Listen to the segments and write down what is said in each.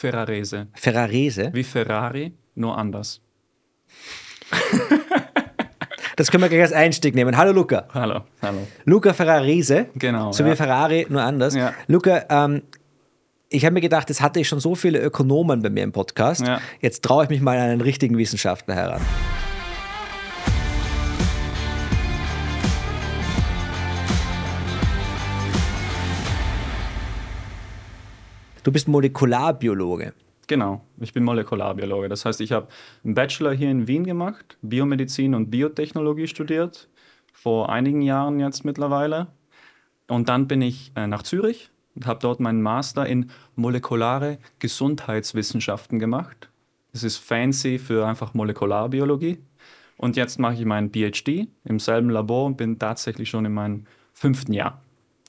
Ferrarese. Ferrarese? Wie Ferrari, nur anders. Das können wir gleich als Einstieg nehmen. Hallo Luca. Hallo, hallo. Luca Ferrarese. Genau. So ja. wie Ferrari, nur anders. Ja. Luca, ähm, ich habe mir gedacht, das hatte ich schon so viele Ökonomen bei mir im Podcast. Ja. Jetzt traue ich mich mal an einen richtigen Wissenschaftler heran. Du bist Molekularbiologe. Genau, ich bin Molekularbiologe. Das heißt, ich habe einen Bachelor hier in Wien gemacht, Biomedizin und Biotechnologie studiert, vor einigen Jahren jetzt mittlerweile. Und dann bin ich äh, nach Zürich und habe dort meinen Master in molekulare Gesundheitswissenschaften gemacht. Das ist fancy für einfach Molekularbiologie. Und jetzt mache ich meinen PhD im selben Labor und bin tatsächlich schon in meinem fünften Jahr.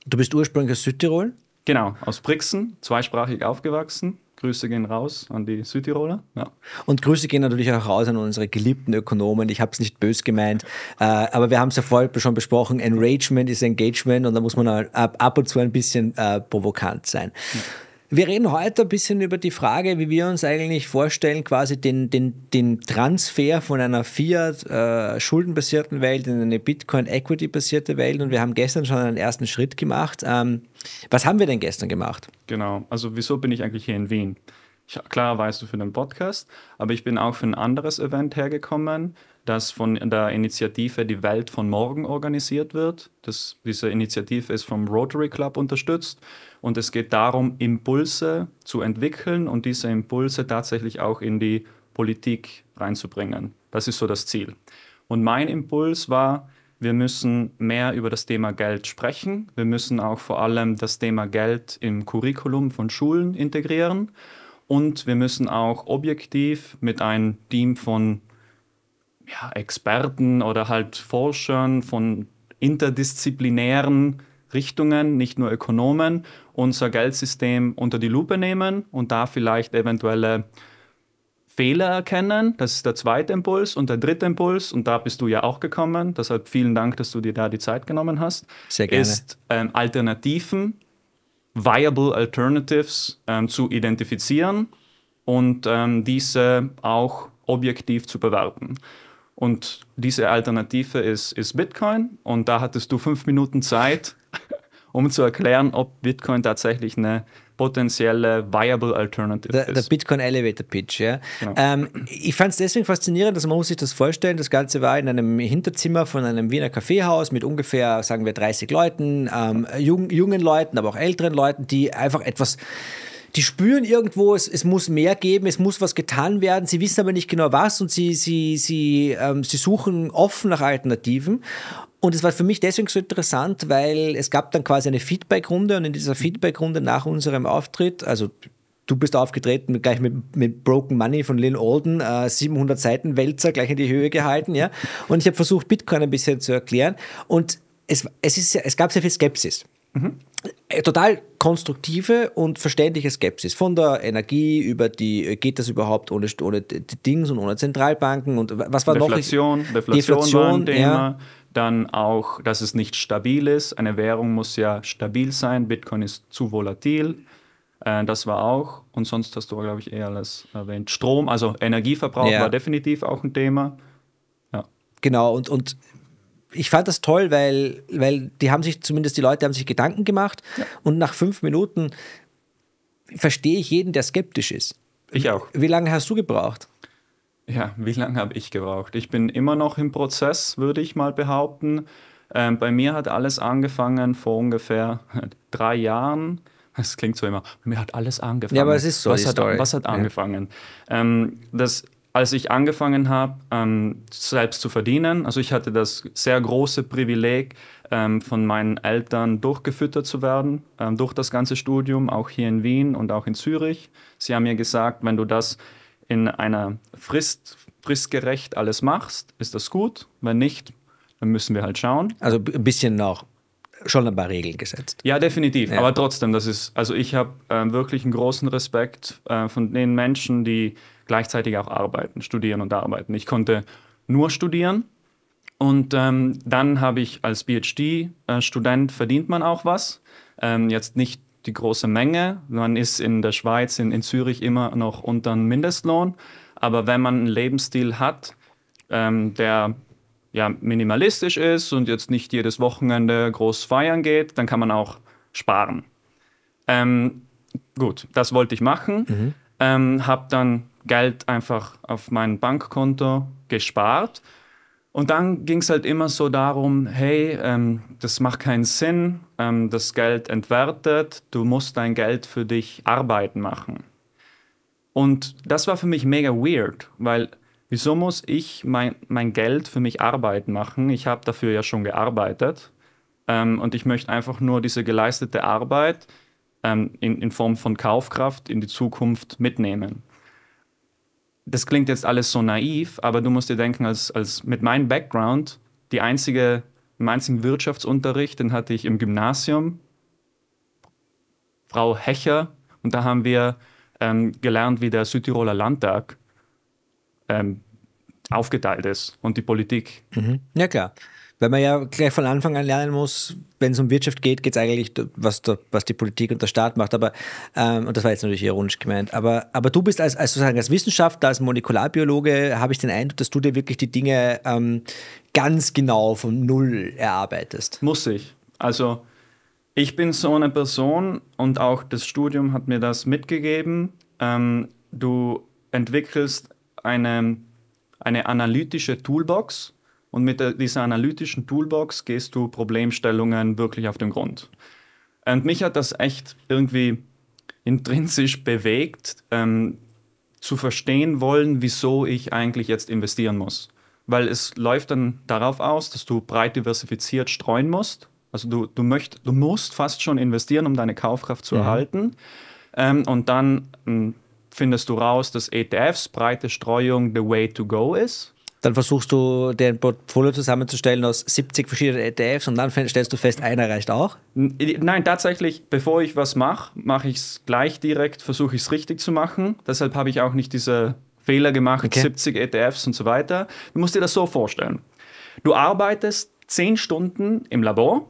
Du bist ursprünglich aus Südtirol? Genau, aus Brixen, zweisprachig aufgewachsen. Grüße gehen raus an die Südtiroler. Ja. Und Grüße gehen natürlich auch raus an unsere geliebten Ökonomen. Ich habe es nicht bös gemeint, äh, aber wir haben es ja vorher schon besprochen. Enragement ist Engagement und da muss man halt ab, ab und zu ein bisschen äh, provokant sein. Ja. Wir reden heute ein bisschen über die Frage, wie wir uns eigentlich vorstellen, quasi den, den, den Transfer von einer Fiat-schuldenbasierten äh, Welt in eine Bitcoin-Equity-basierte Welt. Und wir haben gestern schon einen ersten Schritt gemacht. Ähm, was haben wir denn gestern gemacht? Genau, also wieso bin ich eigentlich hier in Wien? Ich, klar, weißt du, für den Podcast, aber ich bin auch für ein anderes Event hergekommen, das von der Initiative Die Welt von Morgen organisiert wird. Das, diese Initiative ist vom Rotary Club unterstützt und es geht darum, Impulse zu entwickeln und diese Impulse tatsächlich auch in die Politik reinzubringen. Das ist so das Ziel. Und mein Impuls war, wir müssen mehr über das Thema Geld sprechen. Wir müssen auch vor allem das Thema Geld im Curriculum von Schulen integrieren. Und wir müssen auch objektiv mit einem Team von ja, Experten oder halt Forschern, von interdisziplinären Richtungen, nicht nur Ökonomen, unser Geldsystem unter die Lupe nehmen und da vielleicht eventuelle Fehler erkennen. Das ist der zweite Impuls und der dritte Impuls, und da bist du ja auch gekommen, deshalb vielen Dank, dass du dir da die Zeit genommen hast. Sehr gerne. Ist ähm, Alternativen, viable Alternatives ähm, zu identifizieren und ähm, diese auch objektiv zu bewerten. Und diese Alternative ist, ist Bitcoin. Und da hattest du fünf Minuten Zeit, um zu erklären, ob Bitcoin tatsächlich eine potenzielle viable Alternative der, ist. Der Bitcoin Elevator Pitch, ja. Genau. Ähm, ich fand es deswegen faszinierend, dass man muss sich das vorstellen. Das Ganze war in einem Hinterzimmer von einem Wiener Kaffeehaus mit ungefähr, sagen wir, 30 Leuten, ähm, jung, jungen Leuten, aber auch älteren Leuten, die einfach etwas die spüren irgendwo, es, es muss mehr geben, es muss was getan werden, sie wissen aber nicht genau was und sie, sie, sie, ähm, sie suchen offen nach Alternativen. Und es war für mich deswegen so interessant, weil es gab dann quasi eine Feedback-Runde und in dieser Feedback-Runde nach unserem Auftritt, also du bist aufgetreten, gleich mit, mit Broken Money von Lynn Alden, äh, 700 Seiten Wälzer gleich in die Höhe gehalten, ja. Und ich habe versucht, Bitcoin ein bisschen zu erklären und es, es, ist, es gab sehr viel Skepsis. Mhm. Äh, total konstruktive und verständliche Skepsis. Von der Energie über die, äh, geht das überhaupt ohne, ohne Dings und ohne Zentralbanken und was war Deflation, noch? Deflation, Deflation war ein Thema. Ja. Dann auch, dass es nicht stabil ist. Eine Währung muss ja stabil sein. Bitcoin ist zu volatil. Äh, das war auch. Und sonst hast du, glaube ich, eher alles erwähnt. Strom, also Energieverbrauch ja. war definitiv auch ein Thema. Genau, und, und ich fand das toll, weil, weil die haben sich, zumindest die Leute haben sich Gedanken gemacht ja. und nach fünf Minuten verstehe ich jeden, der skeptisch ist. Ich auch. Wie lange hast du gebraucht? Ja, wie lange habe ich gebraucht? Ich bin immer noch im Prozess, würde ich mal behaupten. Ähm, bei mir hat alles angefangen vor ungefähr drei Jahren. Das klingt so immer, bei mir hat alles angefangen. Ja, aber es ist so. Was, hat, was hat, angefangen? Ja. Ähm, das als ich angefangen habe, ähm, selbst zu verdienen, also ich hatte das sehr große Privileg, ähm, von meinen Eltern durchgefüttert zu werden, ähm, durch das ganze Studium, auch hier in Wien und auch in Zürich. Sie haben mir gesagt, wenn du das in einer Frist, fristgerecht alles machst, ist das gut. Wenn nicht, dann müssen wir halt schauen. Also ein bisschen noch schon ein paar Regeln gesetzt. Ja, definitiv. Ja. Aber trotzdem, das ist, also ich habe äh, wirklich einen großen Respekt äh, von den Menschen, die gleichzeitig auch arbeiten, studieren und arbeiten. Ich konnte nur studieren und ähm, dann habe ich als PhD-Student äh, verdient man auch was. Ähm, jetzt nicht die große Menge. Man ist in der Schweiz, in, in Zürich immer noch unter einem Mindestlohn. Aber wenn man einen Lebensstil hat, ähm, der ja, minimalistisch ist und jetzt nicht jedes Wochenende groß feiern geht, dann kann man auch sparen. Ähm, gut, das wollte ich machen. Mhm. Ähm, habe dann Geld einfach auf mein Bankkonto gespart. Und dann ging es halt immer so darum, hey, ähm, das macht keinen Sinn, ähm, das Geld entwertet, du musst dein Geld für dich arbeiten machen. Und das war für mich mega weird, weil wieso muss ich mein, mein Geld für mich arbeiten machen? Ich habe dafür ja schon gearbeitet. Ähm, und ich möchte einfach nur diese geleistete Arbeit ähm, in, in Form von Kaufkraft in die Zukunft mitnehmen das klingt jetzt alles so naiv, aber du musst dir denken, als, als mit meinem Background, die einzige, den einzigen Wirtschaftsunterricht, den hatte ich im Gymnasium, Frau Hecher, und da haben wir ähm, gelernt, wie der Südtiroler Landtag ähm, aufgeteilt ist und die Politik. Mhm. Ja, klar. Weil man ja gleich von Anfang an lernen muss, wenn es um Wirtschaft geht, geht es eigentlich, was, der, was die Politik und der Staat macht. Aber, ähm, und das war jetzt natürlich ironisch gemeint, aber, aber du bist als, als, sozusagen als Wissenschaftler, als Molekularbiologe, habe ich den Eindruck, dass du dir wirklich die Dinge ähm, ganz genau von Null erarbeitest. Muss ich. Also ich bin so eine Person und auch das Studium hat mir das mitgegeben. Ähm, du entwickelst eine, eine analytische Toolbox und mit dieser analytischen Toolbox gehst du Problemstellungen wirklich auf den Grund. Und mich hat das echt irgendwie intrinsisch bewegt, ähm, zu verstehen wollen, wieso ich eigentlich jetzt investieren muss. Weil es läuft dann darauf aus, dass du breit diversifiziert streuen musst. Also du, du, möcht, du musst fast schon investieren, um deine Kaufkraft zu mhm. erhalten. Ähm, und dann ähm, findest du raus, dass ETFs breite Streuung the way to go ist. Dann versuchst du, dir ein Portfolio zusammenzustellen aus 70 verschiedenen ETFs und dann stellst du fest, einer reicht auch? Nein, tatsächlich, bevor ich was mache, mache ich es gleich direkt, versuche ich es richtig zu machen. Deshalb habe ich auch nicht diese Fehler gemacht, okay. 70 ETFs und so weiter. Du musst dir das so vorstellen. Du arbeitest 10 Stunden im Labor,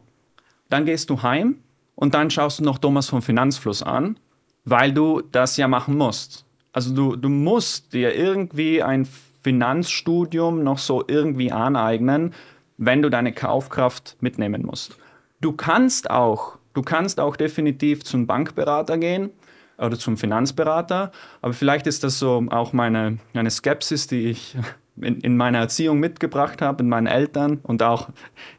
dann gehst du heim und dann schaust du noch Thomas vom Finanzfluss an, weil du das ja machen musst. Also du, du musst dir irgendwie ein Finanzstudium noch so irgendwie aneignen, wenn du deine Kaufkraft mitnehmen musst. Du kannst auch, du kannst auch definitiv zum Bankberater gehen oder zum Finanzberater, aber vielleicht ist das so auch meine, meine Skepsis, die ich in, in meiner Erziehung mitgebracht habe, in meinen Eltern und auch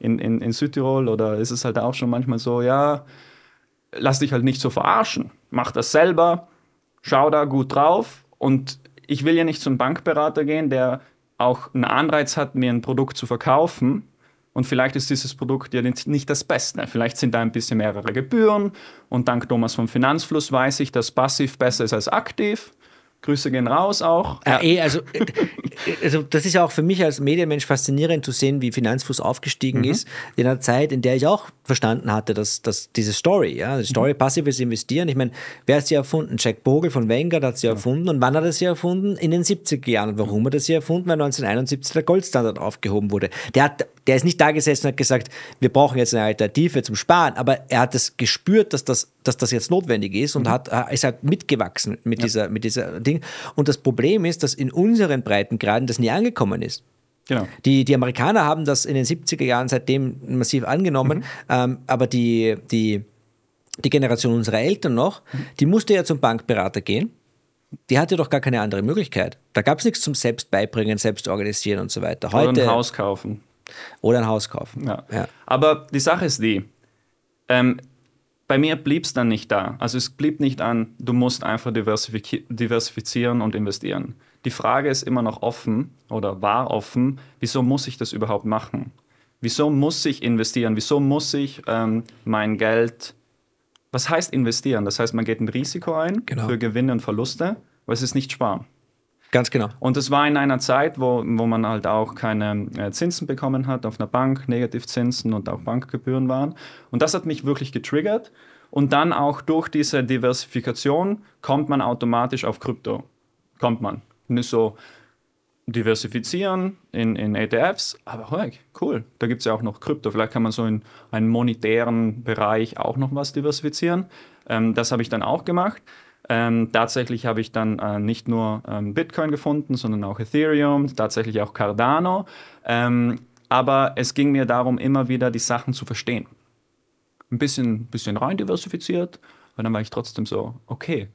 in, in, in Südtirol oder ist es halt auch schon manchmal so, ja, lass dich halt nicht so verarschen, mach das selber, schau da gut drauf und ich will ja nicht zum Bankberater gehen, der auch einen Anreiz hat, mir ein Produkt zu verkaufen. Und vielleicht ist dieses Produkt ja nicht das Beste. Vielleicht sind da ein bisschen mehrere Gebühren. Und dank Thomas vom Finanzfluss weiß ich, dass passiv besser ist als aktiv. Grüße gehen raus auch. Ah, ja. Eh, also, äh, also, also das ist auch für mich als Medienmensch faszinierend zu sehen, wie Finanzfuß aufgestiegen mhm. ist, in einer Zeit, in der ich auch verstanden hatte, dass, dass diese Story, ja, die mhm. Story mhm. passives Investieren, ich meine, wer hat sie erfunden? Jack Bogle von Vanguard hat sie ja. erfunden und wann hat er sie erfunden? In den 70er Jahren. Und warum hat er sie erfunden? Weil 1971 der Goldstandard aufgehoben wurde. Der, hat, der ist nicht da gesessen und hat gesagt, wir brauchen jetzt eine Alternative zum Sparen, aber er hat es gespürt, dass das, dass das jetzt notwendig ist und mhm. hat, äh, ist halt mitgewachsen mit ja. dieser, mit dieser Ding Ding. Und das Problem ist, dass in unseren Breitengraden das nie angekommen ist. Genau. Die, die Amerikaner haben das in den 70er Jahren seitdem massiv angenommen, mhm. ähm, aber die, die, die Generation unserer Eltern noch, mhm. die musste ja zum Bankberater gehen. Die hatte doch gar keine andere Möglichkeit. Da gab es nichts zum Selbstbeibringen, Selbstorganisieren und so weiter. Heute, oder ein Haus kaufen. Oder ein Haus kaufen. Ja. Ja. Aber die Sache ist die, ähm, bei mir blieb es dann nicht da. Also es blieb nicht an, du musst einfach diversifizieren und investieren. Die Frage ist immer noch offen oder war offen, wieso muss ich das überhaupt machen? Wieso muss ich investieren? Wieso muss ich ähm, mein Geld, was heißt investieren? Das heißt, man geht ein Risiko ein genau. für Gewinne und Verluste, weil es ist nicht sparen. Ganz genau. Und das war in einer Zeit, wo, wo man halt auch keine äh, Zinsen bekommen hat auf einer Bank, Negativzinsen und auch Bankgebühren waren. Und das hat mich wirklich getriggert. Und dann auch durch diese Diversifikation kommt man automatisch auf Krypto. Kommt man. Nicht so diversifizieren in, in ETFs, aber hey, cool, da gibt es ja auch noch Krypto. Vielleicht kann man so in einem monetären Bereich auch noch was diversifizieren. Ähm, das habe ich dann auch gemacht. Ähm, tatsächlich habe ich dann äh, nicht nur ähm, Bitcoin gefunden, sondern auch Ethereum, tatsächlich auch Cardano. Ähm, aber es ging mir darum, immer wieder die Sachen zu verstehen. Ein bisschen, bisschen rein diversifiziert, aber dann war ich trotzdem so, okay,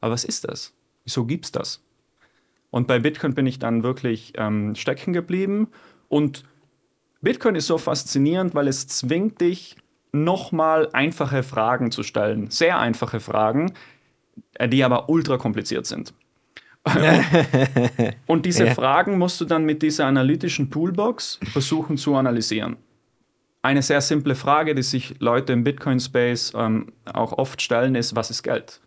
aber was ist das? Wieso gibt es das? Und bei Bitcoin bin ich dann wirklich ähm, stecken geblieben. Und Bitcoin ist so faszinierend, weil es zwingt dich, nochmal einfache Fragen zu stellen. Sehr einfache Fragen, äh, die aber ultra kompliziert sind. und diese ja. Fragen musst du dann mit dieser analytischen Toolbox versuchen zu analysieren. Eine sehr simple Frage, die sich Leute im Bitcoin-Space ähm, auch oft stellen, ist, was ist Geld?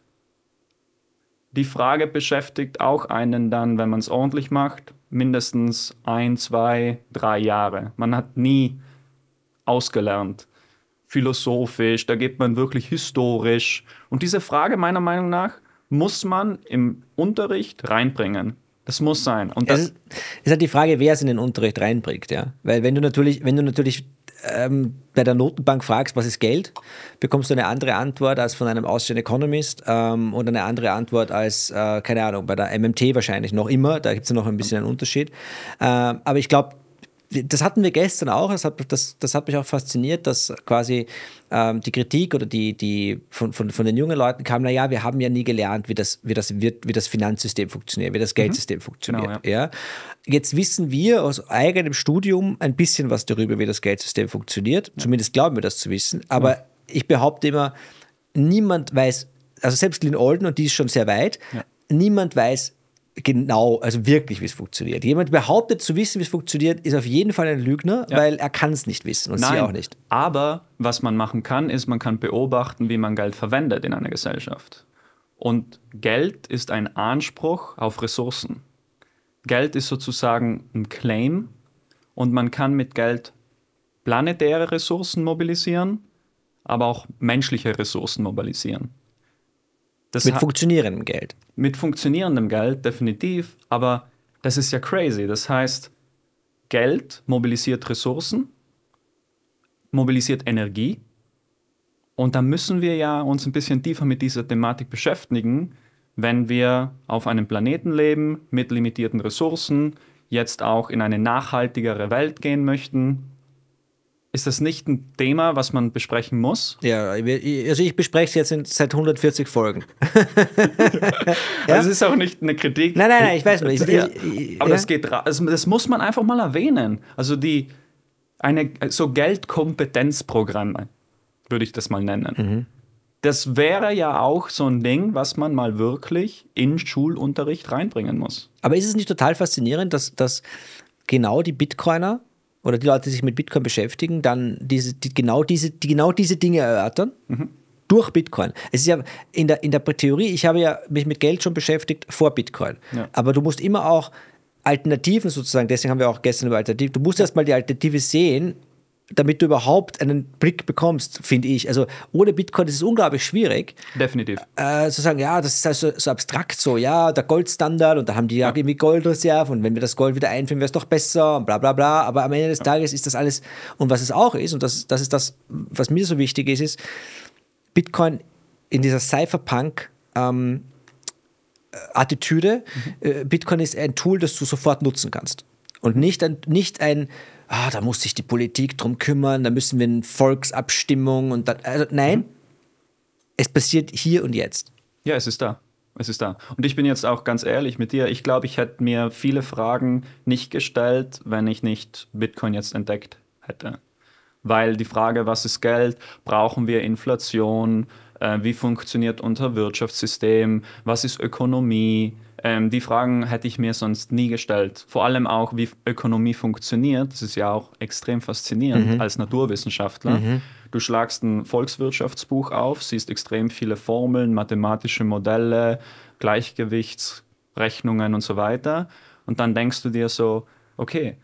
Die Frage beschäftigt auch einen dann, wenn man es ordentlich macht, mindestens ein, zwei, drei Jahre. Man hat nie ausgelernt, philosophisch, da geht man wirklich historisch. Und diese Frage meiner Meinung nach muss man im Unterricht reinbringen. Das muss sein. Und das es ist halt die Frage, wer es in den Unterricht reinbringt, ja. Weil wenn du natürlich, wenn du natürlich ähm, bei der Notenbank fragst, was ist Geld, bekommst du eine andere Antwort als von einem Austrian Economist ähm, und eine andere Antwort als, äh, keine Ahnung, bei der MMT wahrscheinlich noch immer. Da gibt es ja noch ein bisschen einen Unterschied. Ähm, aber ich glaube, das hatten wir gestern auch, das hat, das, das hat mich auch fasziniert, dass quasi ähm, die Kritik oder die, die von, von, von den jungen Leuten kam, naja, wir haben ja nie gelernt, wie das, wie das, wie, wie das Finanzsystem funktioniert, wie das mhm. Geldsystem mhm. funktioniert. Genau, ja. ja. Jetzt wissen wir aus eigenem Studium ein bisschen was darüber, wie das Geldsystem funktioniert. Mhm. Zumindest glauben wir das zu wissen. Mhm. Aber mhm. ich behaupte immer, niemand weiß, also selbst Lynn Olden, und die ist schon sehr weit, ja. niemand weiß, genau, also wirklich, wie es funktioniert. Jemand behauptet zu wissen, wie es funktioniert, ist auf jeden Fall ein Lügner, ja. weil er kann es nicht wissen und Nein, sie auch nicht. Aber was man machen kann, ist, man kann beobachten, wie man Geld verwendet in einer Gesellschaft. Und Geld ist ein Anspruch auf Ressourcen. Geld ist sozusagen ein Claim und man kann mit Geld planetäre Ressourcen mobilisieren, aber auch menschliche Ressourcen mobilisieren. Das mit funktionierendem Geld. Mit funktionierendem Geld, definitiv. Aber das ist ja crazy. Das heißt, Geld mobilisiert Ressourcen, mobilisiert Energie. Und da müssen wir ja uns ein bisschen tiefer mit dieser Thematik beschäftigen, wenn wir auf einem Planeten leben mit limitierten Ressourcen, jetzt auch in eine nachhaltigere Welt gehen möchten ist das nicht ein Thema, was man besprechen muss? Ja, also ich bespreche es jetzt in, seit 140 Folgen. Also ja? Also es ist auch nicht eine Kritik. Nein, nein, nein, ich weiß nicht. Ich, ja. ich, Aber ja? das geht, also das muss man einfach mal erwähnen. Also die eine so Geldkompetenzprogramme würde ich das mal nennen. Mhm. Das wäre ja auch so ein Ding, was man mal wirklich in Schulunterricht reinbringen muss. Aber ist es nicht total faszinierend, dass, dass genau die Bitcoiner oder die Leute, die sich mit Bitcoin beschäftigen, dann diese, die, genau, diese, die, genau diese Dinge erörtern. Mhm. Durch Bitcoin. Es ist ja in der, in der Theorie, ich habe ja mich mit Geld schon beschäftigt vor Bitcoin. Ja. Aber du musst immer auch Alternativen sozusagen, deswegen haben wir auch gestern über Alternativen, du musst erstmal die Alternative sehen damit du überhaupt einen Blick bekommst, finde ich. Also ohne Bitcoin ist es unglaublich schwierig. Definitiv. Äh, zu sagen, ja, das ist also so abstrakt so, ja, der Goldstandard und da haben die ja, ja. irgendwie Goldreserve und wenn wir das Gold wieder einführen, wäre es doch besser und bla bla bla. Aber am Ende des ja. Tages ist das alles, und was es auch ist, und das, das ist das, was mir so wichtig ist, ist, Bitcoin in dieser Cypherpunk- ähm, äh, Attitüde, mhm. Äh, Bitcoin ist ein Tool, das du sofort nutzen kannst. Und nicht ein, nicht ein ah, da muss sich die Politik drum kümmern, da müssen wir eine Volksabstimmung und dann. Also nein, mhm. es passiert hier und jetzt. Ja, es ist da. Es ist da. Und ich bin jetzt auch ganz ehrlich mit dir. Ich glaube, ich hätte mir viele Fragen nicht gestellt, wenn ich nicht Bitcoin jetzt entdeckt hätte. Weil die Frage, was ist Geld? Brauchen wir Inflation? Äh, wie funktioniert unser Wirtschaftssystem? Was ist Ökonomie? Ähm, die Fragen hätte ich mir sonst nie gestellt. Vor allem auch, wie Ökonomie funktioniert. Das ist ja auch extrem faszinierend mhm. als Naturwissenschaftler. Mhm. Du schlagst ein Volkswirtschaftsbuch auf, siehst extrem viele Formeln, mathematische Modelle, Gleichgewichtsrechnungen und so weiter. Und dann denkst du dir so, okay,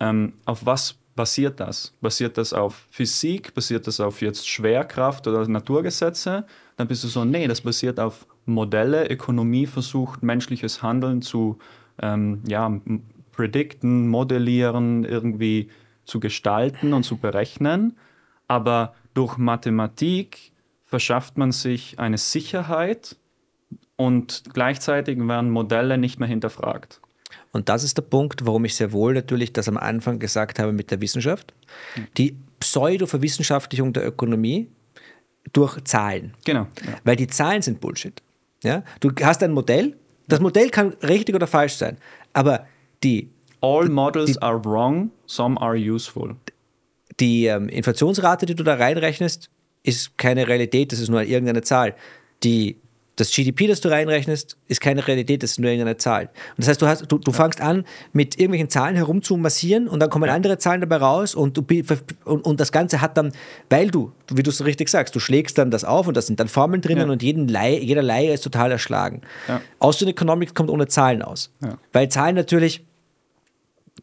ähm, auf was basiert das? Basiert das auf Physik? Basiert das auf jetzt Schwerkraft oder Naturgesetze? Dann bist du so, nee, das basiert auf Modelle Ökonomie versucht, menschliches Handeln zu ähm, ja, predikten, modellieren, irgendwie zu gestalten und zu berechnen. Aber durch Mathematik verschafft man sich eine Sicherheit und gleichzeitig werden Modelle nicht mehr hinterfragt. Und das ist der Punkt, warum ich sehr wohl natürlich das am Anfang gesagt habe mit der Wissenschaft. Die Pseudo-Verwissenschaftlichung der Ökonomie durch Zahlen. Genau. Ja. Weil die Zahlen sind Bullshit. Ja? Du hast ein Modell, das Modell kann richtig oder falsch sein, aber die. All models die, are wrong, some are useful. Die ähm, Inflationsrate, die du da reinrechnest, ist keine Realität, das ist nur irgendeine Zahl. Die das GDP, das du reinrechnest, ist keine Realität, das ist nur irgendeine Zahl. Und das heißt, du, hast, du, du fangst an, mit irgendwelchen Zahlen herumzumassieren und dann kommen ja. andere Zahlen dabei raus und, du, und, und, das Ganze hat dann, weil du, wie du es so richtig sagst, du schlägst dann das auf und da sind dann Formeln drinnen ja. und jeden Lai, jeder Laie ist total erschlagen. Ja. Austrian Economics kommt ohne Zahlen aus. Ja. Weil Zahlen natürlich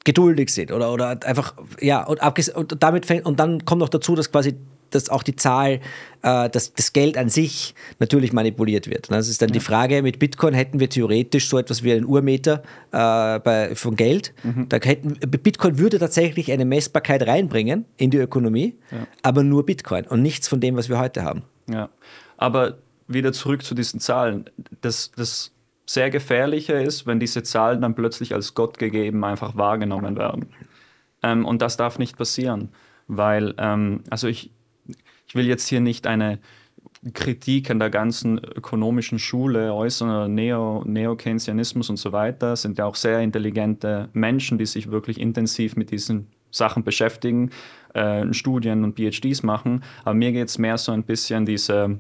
geduldig sind oder, oder einfach, ja, und, und damit fängt, und dann kommt noch dazu, dass quasi dass auch die Zahl, äh, dass das Geld an sich natürlich manipuliert wird. Ne? Das ist dann ja. die Frage, mit Bitcoin hätten wir theoretisch so etwas wie einen Urmeter äh, bei, von Geld. Mhm. Da hätten, Bitcoin würde tatsächlich eine Messbarkeit reinbringen in die Ökonomie, ja. aber nur Bitcoin und nichts von dem, was wir heute haben. Ja, aber wieder zurück zu diesen Zahlen. Das, das sehr gefährliche ist, wenn diese Zahlen dann plötzlich als Gott gegeben einfach wahrgenommen werden. Ähm, und das darf nicht passieren, weil, ähm, also ich, ich will jetzt hier nicht eine Kritik an der ganzen ökonomischen Schule äußern, Neo, Neo-Keynesianismus und so weiter, sind ja auch sehr intelligente Menschen, die sich wirklich intensiv mit diesen Sachen beschäftigen, äh, Studien und PhDs machen. Aber mir geht es mehr so ein bisschen diese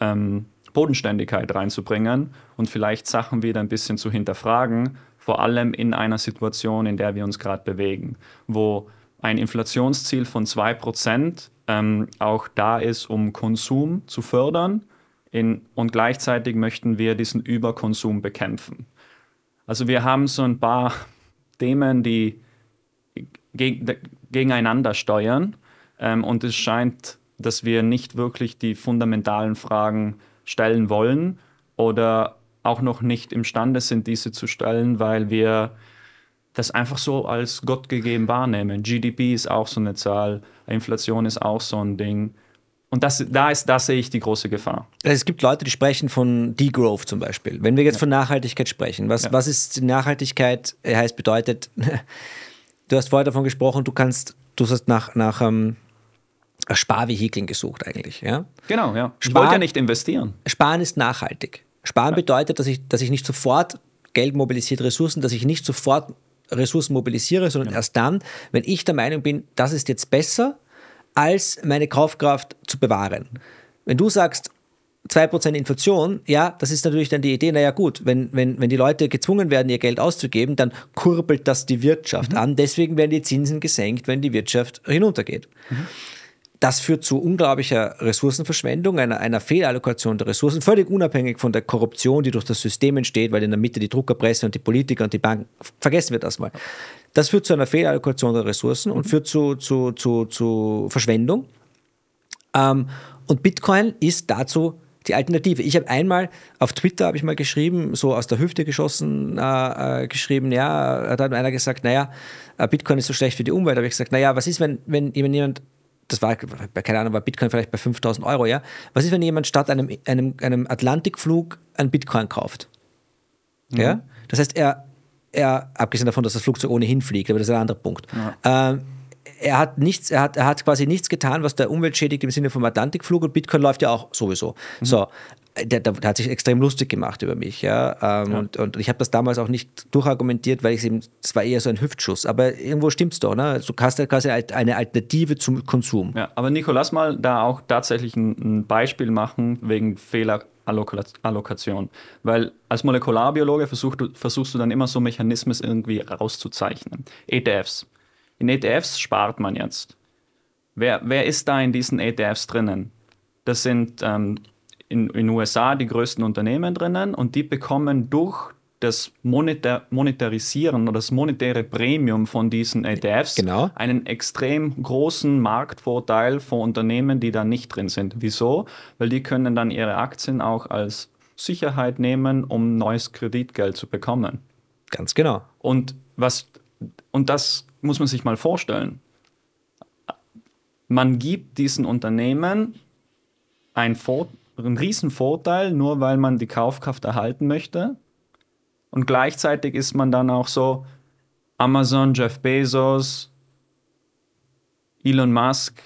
ähm, Bodenständigkeit reinzubringen und vielleicht Sachen wieder ein bisschen zu hinterfragen, vor allem in einer Situation, in der wir uns gerade bewegen, wo ein Inflationsziel von 2% ähm, auch da ist, um Konsum zu fördern. In, und gleichzeitig möchten wir diesen Überkonsum bekämpfen. Also wir haben so ein paar Themen, die geg gegeneinander steuern. Ähm, und es scheint, dass wir nicht wirklich die fundamentalen Fragen stellen wollen oder auch noch nicht imstande sind, diese zu stellen, weil wir das einfach so als Gott gegeben wahrnehmen. GDP ist auch so eine Zahl, Inflation ist auch so ein Ding. Und das, da, ist, da sehe ich die große Gefahr. Also es gibt Leute, die sprechen von Degrowth zum Beispiel. Wenn wir jetzt ja. von Nachhaltigkeit sprechen, was, ja. was ist Nachhaltigkeit? Äh, heißt, bedeutet, du hast vorher davon gesprochen, du kannst, du hast nach, nach ähm, Sparvehikeln gesucht eigentlich. Ja? Genau, ja. Ich Sparen, wollte ja nicht investieren. Sparen ist nachhaltig. Sparen ja. bedeutet, dass ich, dass ich nicht sofort Geld mobilisiert, Ressourcen, dass ich nicht sofort Ressourcen mobilisiere, sondern ja. Genau. erst dann, wenn ich der Meinung bin, das ist jetzt besser, als meine Kaufkraft zu bewahren. Wenn du sagst, 2% Inflation, ja, das ist natürlich dann die Idee, naja gut, wenn, wenn, wenn die Leute gezwungen werden, ihr Geld auszugeben, dann kurbelt das die Wirtschaft mhm. an. Deswegen werden die Zinsen gesenkt, wenn die Wirtschaft hinuntergeht. Mhm. Das führt zu unglaublicher Ressourcenverschwendung, einer, einer Fehlallokation der Ressourcen, völlig unabhängig von der Korruption, die durch das System entsteht, weil in der Mitte die Druckerpresse und die Politiker und die Banken, vergessen wir das mal. Das führt zu einer Fehlallokation der Ressourcen und mhm. führt zu, zu, zu, zu Verschwendung. Ähm, und Bitcoin ist dazu die Alternative. Ich habe einmal auf Twitter habe ich mal geschrieben, so aus der Hüfte geschossen, äh, äh, geschrieben, ja, da hat einer gesagt, naja, äh, Bitcoin ist so schlecht für die Umwelt. Da habe ich gesagt, naja, was ist, wenn, wenn jemand das war, keine Ahnung, war Bitcoin vielleicht bei 5000 Euro, ja? Was ist, wenn jemand statt einem, einem, einem Atlantikflug ein Bitcoin kauft? Mhm. Ja? Das heißt, er, er, abgesehen davon, dass das Flugzeug ohnehin fliegt, aber das ist ein anderer Punkt. Ja. Ähm, er hat nichts, er hat, er hat quasi nichts getan, was der Umwelt schädigt im Sinne vom Atlantikflug und Bitcoin läuft ja auch sowieso. Mhm. So, der, der, der, hat sich extrem lustig gemacht über mich, ja. Ähm, ja. Und, und ich habe das damals auch nicht durchargumentiert, weil ich eben, es war eher so ein Hüftschuss. Aber irgendwo stimmt es doch, ne? Du hast ja quasi eine Alternative zum Konsum. Ja, aber Nico, lass mal da auch tatsächlich ein, ein Beispiel machen wegen Fehlerallokation. Weil als Molekularbiologe versuch, du, versuchst du dann immer so Mechanismen irgendwie rauszuzeichnen. ETFs. In ETFs spart man jetzt. Wer, wer ist da in diesen ETFs drinnen? Das sind ähm, in den USA die größten Unternehmen drinnen und die bekommen durch das Monetar Monetarisieren oder das monetäre Premium von diesen ETFs genau. einen extrem großen Marktvorteil von Unternehmen, die da nicht drin sind. Wieso? Weil die können dann ihre Aktien auch als Sicherheit nehmen, um neues Kreditgeld zu bekommen. Ganz genau. Und was und das muss man sich mal vorstellen. Man gibt diesen Unternehmen ein Vorteil ein Riesenvorteil, nur weil man die Kaufkraft erhalten möchte. Und gleichzeitig ist man dann auch so Amazon, Jeff Bezos, Elon Musk,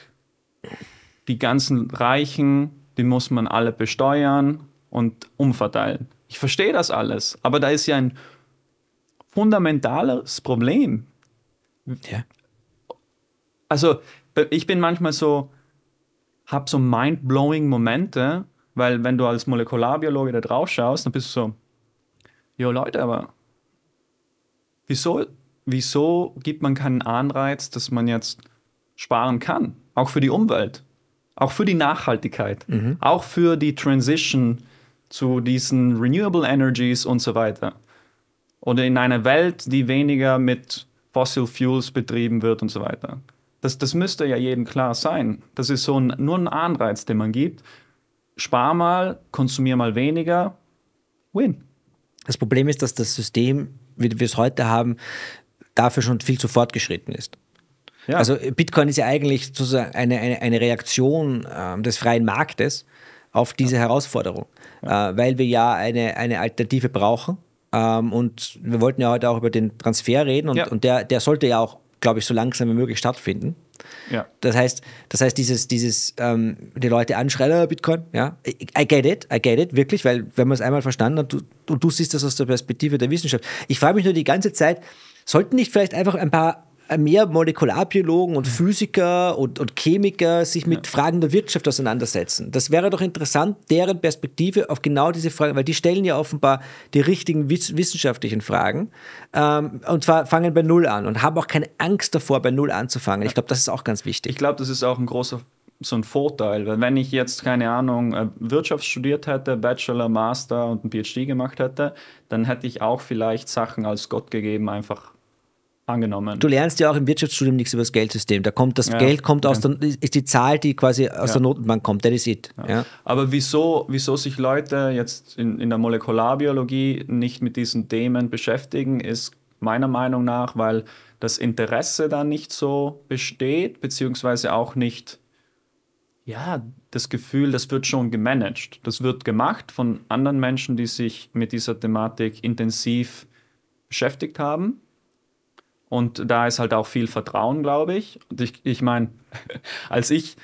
die ganzen Reichen, die muss man alle besteuern und umverteilen. Ich verstehe das alles, aber da ist ja ein fundamentales Problem. Ja. Also ich bin manchmal so, habe so mind-blowing Momente, weil wenn du als Molekularbiologe da drauf schaust, dann bist du so, ja Leute, aber wieso, wieso gibt man keinen Anreiz, dass man jetzt sparen kann? Auch für die Umwelt, auch für die Nachhaltigkeit, mhm. auch für die Transition zu diesen Renewable Energies und so weiter. Oder in einer Welt, die weniger mit Fossil Fuels betrieben wird und so weiter. Das, das müsste ja jedem klar sein. Das ist so ein, nur ein Anreiz, den man gibt spar mal, konsumier mal weniger, win. Das Problem ist, dass das System, wie wir es heute haben, dafür schon viel zu fortgeschritten ist. Ja. Also Bitcoin ist ja eigentlich eine, eine, eine Reaktion äh, des freien Marktes auf diese ja. Herausforderung, ja. Äh, weil wir ja eine, eine Alternative brauchen. Ähm, und wir wollten ja heute auch über den Transfer reden und, und der, der sollte ja auch, glaube ich, so langsam wie möglich stattfinden. Ja. Das heißt, das heißt, dieses, dieses, ähm, die Leute anschreien, ah, Bitcoin, ja, I, get it, I get it, wirklich, weil wenn man es einmal verstanden hat, du, und du siehst das aus der Perspektive der Wissenschaft. Ich frage mich nur die ganze Zeit, sollten nicht vielleicht einfach ein paar äh, mehr Molekularbiologen und Physiker und, und Chemiker sich mit ja. Fragen der Wirtschaft auseinandersetzen. Das wäre doch interessant, deren Perspektive auf genau diese Fragen, weil die stellen ja offenbar die richtigen wissenschaftlichen Fragen ähm, und zwar fangen bei Null an und haben auch keine Angst davor, bei Null anzufangen. Ich glaube, das ist auch ganz wichtig. Ich glaube, das ist auch ein großer so ein Vorteil, weil wenn ich jetzt, keine Ahnung, äh, Wirtschaft studiert hätte, Bachelor, Master und ein PhD gemacht hätte, dann hätte ich auch vielleicht Sachen als Gott gegeben einfach angenommen. Du lernst ja auch im Wirtschaftsstudium nichts über das Geldsystem. Da kommt das ja. Geld kommt aus der, ist die Zahl, die quasi aus ja. der Notenbank kommt. That is it. Ja. Aber wieso, wieso sich Leute jetzt in, in der Molekularbiologie nicht mit diesen Themen beschäftigen, ist meiner Meinung nach, weil das Interesse da nicht so besteht, beziehungsweise auch nicht, ja, das Gefühl, das wird schon gemanagt. Das wird gemacht von anderen Menschen, die sich mit dieser Thematik intensiv beschäftigt haben und da ist halt auch viel Vertrauen, glaube ich. Und ich, ich meine, als ich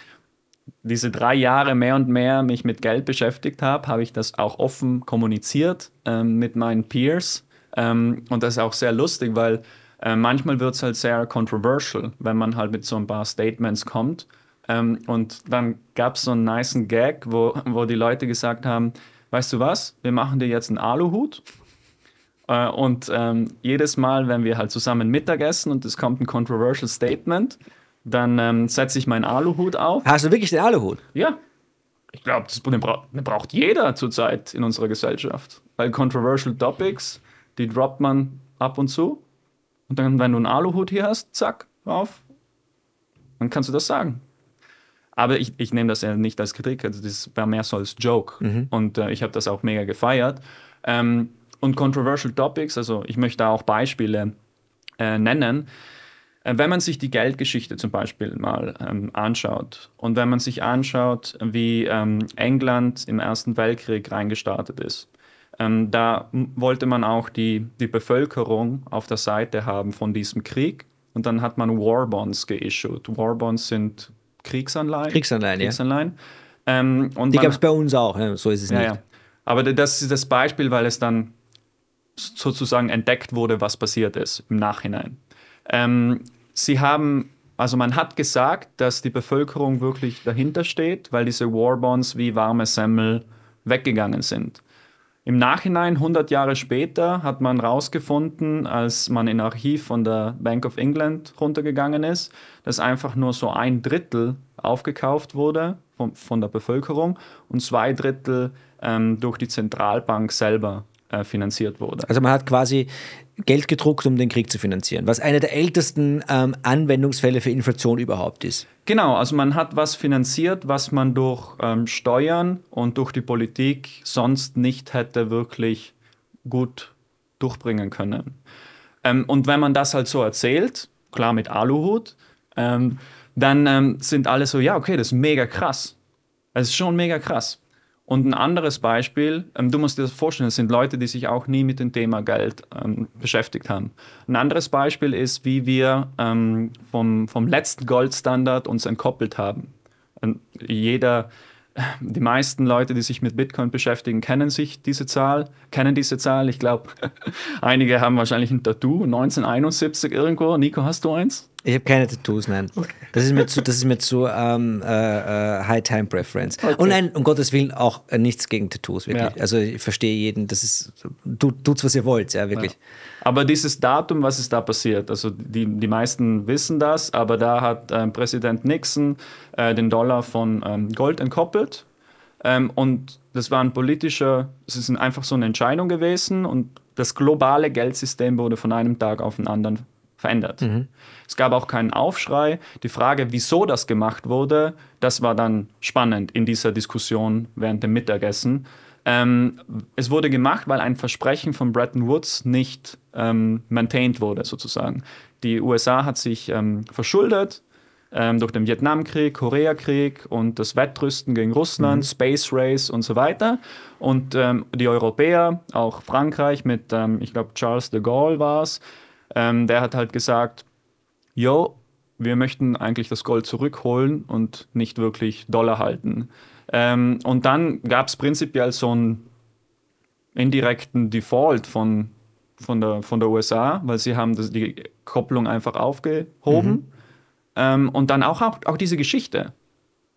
diese drei Jahre mehr und mehr mich mit Geld beschäftigt habe, habe ich das auch offen kommuniziert ähm, mit meinen Peers. Ähm, und das ist auch sehr lustig, weil äh, manchmal wird es halt sehr controversial, wenn man halt mit so ein paar Statements kommt. Ähm, und dann gab es so einen niceen Gag, wo, wo die Leute gesagt haben, weißt du was, wir machen dir jetzt einen Aluhut äh, und ähm, jedes Mal, wenn wir halt zusammen Mittag essen und es kommt ein controversial Statement, dann ähm, setze ich meinen Aluhut auf. Hast du wirklich den Aluhut? Ja. Ich glaube, den, braucht jeder zurzeit in unserer Gesellschaft. Weil controversial Topics, die droppt man ab und zu. Und dann, wenn du einen Aluhut hier hast, zack, auf, dann kannst du das sagen. Aber ich, ich nehme das ja nicht als Kritik, also das war mehr so als Joke. Mhm. Und äh, ich habe das auch mega gefeiert. Ähm, und Controversial Topics, also ich möchte da auch Beispiele äh, nennen. Äh, wenn man sich die Geldgeschichte zum Beispiel mal ähm, anschaut und wenn man sich anschaut, wie ähm, England im Ersten Weltkrieg reingestartet ist, ähm, da wollte man auch die, die Bevölkerung auf der Seite haben von diesem Krieg und dann hat man Warbonds geissued. Warbonds sind Kriegsanleihen. Kriegsanleihen, Kriegsanleihen. ja. Ähm, die gab es bei uns auch, ne? so ist es ja, nicht. Ja. Aber das ist das Beispiel, weil es dann sozusagen entdeckt wurde, was passiert ist im Nachhinein. Ähm, sie haben, also man hat gesagt, dass die Bevölkerung wirklich dahinter steht, weil diese Warbonds wie warme Semmel weggegangen sind. Im Nachhinein, 100 Jahre später, hat man herausgefunden, als man in Archiv von der Bank of England runtergegangen ist, dass einfach nur so ein Drittel aufgekauft wurde von, von der Bevölkerung und zwei Drittel ähm, durch die Zentralbank selber äh, finanziert wurde. Also man hat quasi Geld gedruckt, um den Krieg zu finanzieren, was einer der ältesten ähm, Anwendungsfälle für Inflation überhaupt ist. Genau, also man hat was finanziert, was man durch ähm, Steuern und durch die Politik sonst nicht hätte wirklich gut durchbringen können. Ähm, und wenn man das halt so erzählt, klar mit Aluhut, ähm, dann ähm, sind alle so, ja, okay, das ist mega krass. Es ist schon mega krass. Und ein anderes Beispiel, ähm, du musst dir das vorstellen, das sind Leute, die sich auch nie mit dem Thema Geld ähm, beschäftigt haben. Ein anderes Beispiel ist, wie wir ähm, vom, vom letzten Goldstandard uns entkoppelt haben. Und ähm, jeder, äh, die meisten Leute, die sich mit Bitcoin beschäftigen, kennen sich diese Zahl, kennen diese Zahl. Ich glaube, einige haben wahrscheinlich ein Tattoo, 1971 irgendwo. Nico, hast du eins? Ich habe keine Tattoos, nein. Okay. Das ist mir zu, das ist mir zu ähm, äh, äh High Time Preference. Okay. Und nein, um Gottes Willen auch äh, nichts gegen Tattoos, wirklich. Ja. Also ich verstehe jeden, das ist, tu, tut's, was ihr wollt, ja, wirklich. Ja. Aber dieses Datum, was ist da passiert? Also die, die meisten wissen das, aber da hat ähm, Präsident Nixon äh, den Dollar von ähm, Gold entkoppelt. Ähm, und das war ein politischer, es ist einfach so eine Entscheidung gewesen und das globale Geldsystem wurde von einem Tag auf den anderen verändert. Mhm. Es gab auch keinen Aufschrei. Die Frage, wieso das gemacht wurde, das war dann spannend in dieser Diskussion während dem Mittagessen. Ähm, es wurde gemacht, weil ein Versprechen von Bretton Woods nicht ähm, maintained wurde, sozusagen. Die USA hat sich ähm, verschuldet ähm, durch den Vietnamkrieg, Koreakrieg und das Wettrüsten gegen Russland, mhm. Space Race und so weiter. Und ähm, die Europäer, auch Frankreich mit, ähm, ich glaube, Charles de Gaulle war es, ähm, der hat halt gesagt, yo, wir möchten eigentlich das Gold zurückholen und nicht wirklich Dollar halten. Ähm, und dann gab es prinzipiell so einen indirekten Default von, von, der, von der USA, weil sie haben das, die Kopplung einfach aufgehoben. Mhm. Ähm, und dann auch, auch, auch diese Geschichte.